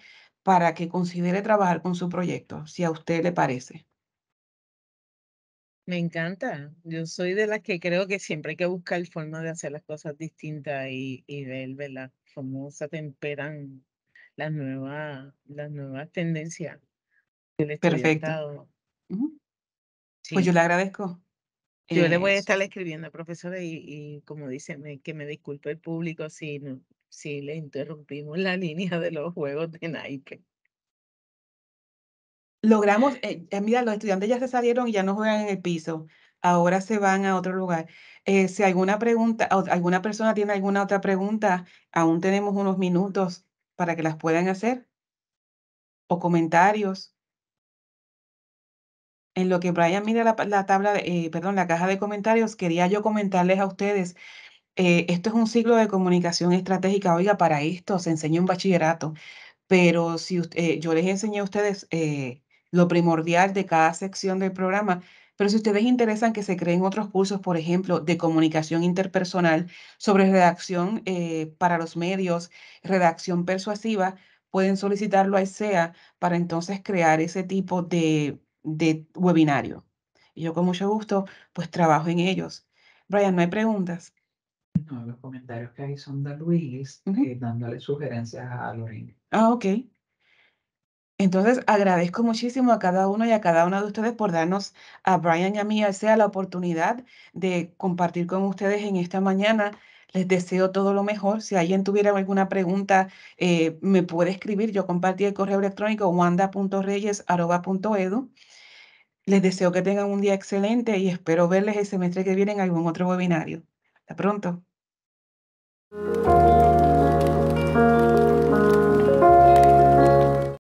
para que considere trabajar con su proyecto, si a usted le parece. Me encanta. Yo soy de las que creo que siempre hay que buscar formas de hacer las cosas distintas y, y ver, ¿verdad? Cómo se temperan las nuevas, las nuevas tendencias Perfecto. Pues yo le agradezco. Yo le eh, voy a estar escribiendo, profesora, y, y como dice, que me disculpe el público si no, Sí, le interrumpimos la línea de los juegos de Nike. Logramos, eh, eh, mira, los estudiantes ya se salieron y ya no juegan en el piso. Ahora se van a otro lugar. Eh, si alguna pregunta, alguna persona tiene alguna otra pregunta, aún tenemos unos minutos para que las puedan hacer o comentarios. En lo que Brian mira la, tabla, perdón, la caja de comentarios, quería yo comentarles a ustedes eh, esto es un ciclo de comunicación estratégica, oiga, para esto se enseña un bachillerato, pero si eh, yo les enseñé a ustedes eh, lo primordial de cada sección del programa, pero si ustedes interesan que se creen otros cursos, por ejemplo, de comunicación interpersonal sobre redacción para los medios, redacción persuasiva, pueden solicitarlo a ESEA para entonces crear ese tipo de, de webinario. Y yo con mucho gusto, pues trabajo en ellos. Brian, ¿no hay preguntas? No, los comentarios que hay son de Luis, eh, dándole sugerencias a Lorena. Ah, ok. Entonces, agradezco muchísimo a cada uno y a cada una de ustedes por darnos a Brian y a mí, sea la oportunidad de compartir con ustedes en esta mañana. Les deseo todo lo mejor. Si alguien tuviera alguna pregunta, eh, me puede escribir. Yo compartí el correo electrónico wanda.reyes.edu. Les deseo que tengan un día excelente y espero verles el semestre que viene en algún otro webinario. Hasta pronto. Música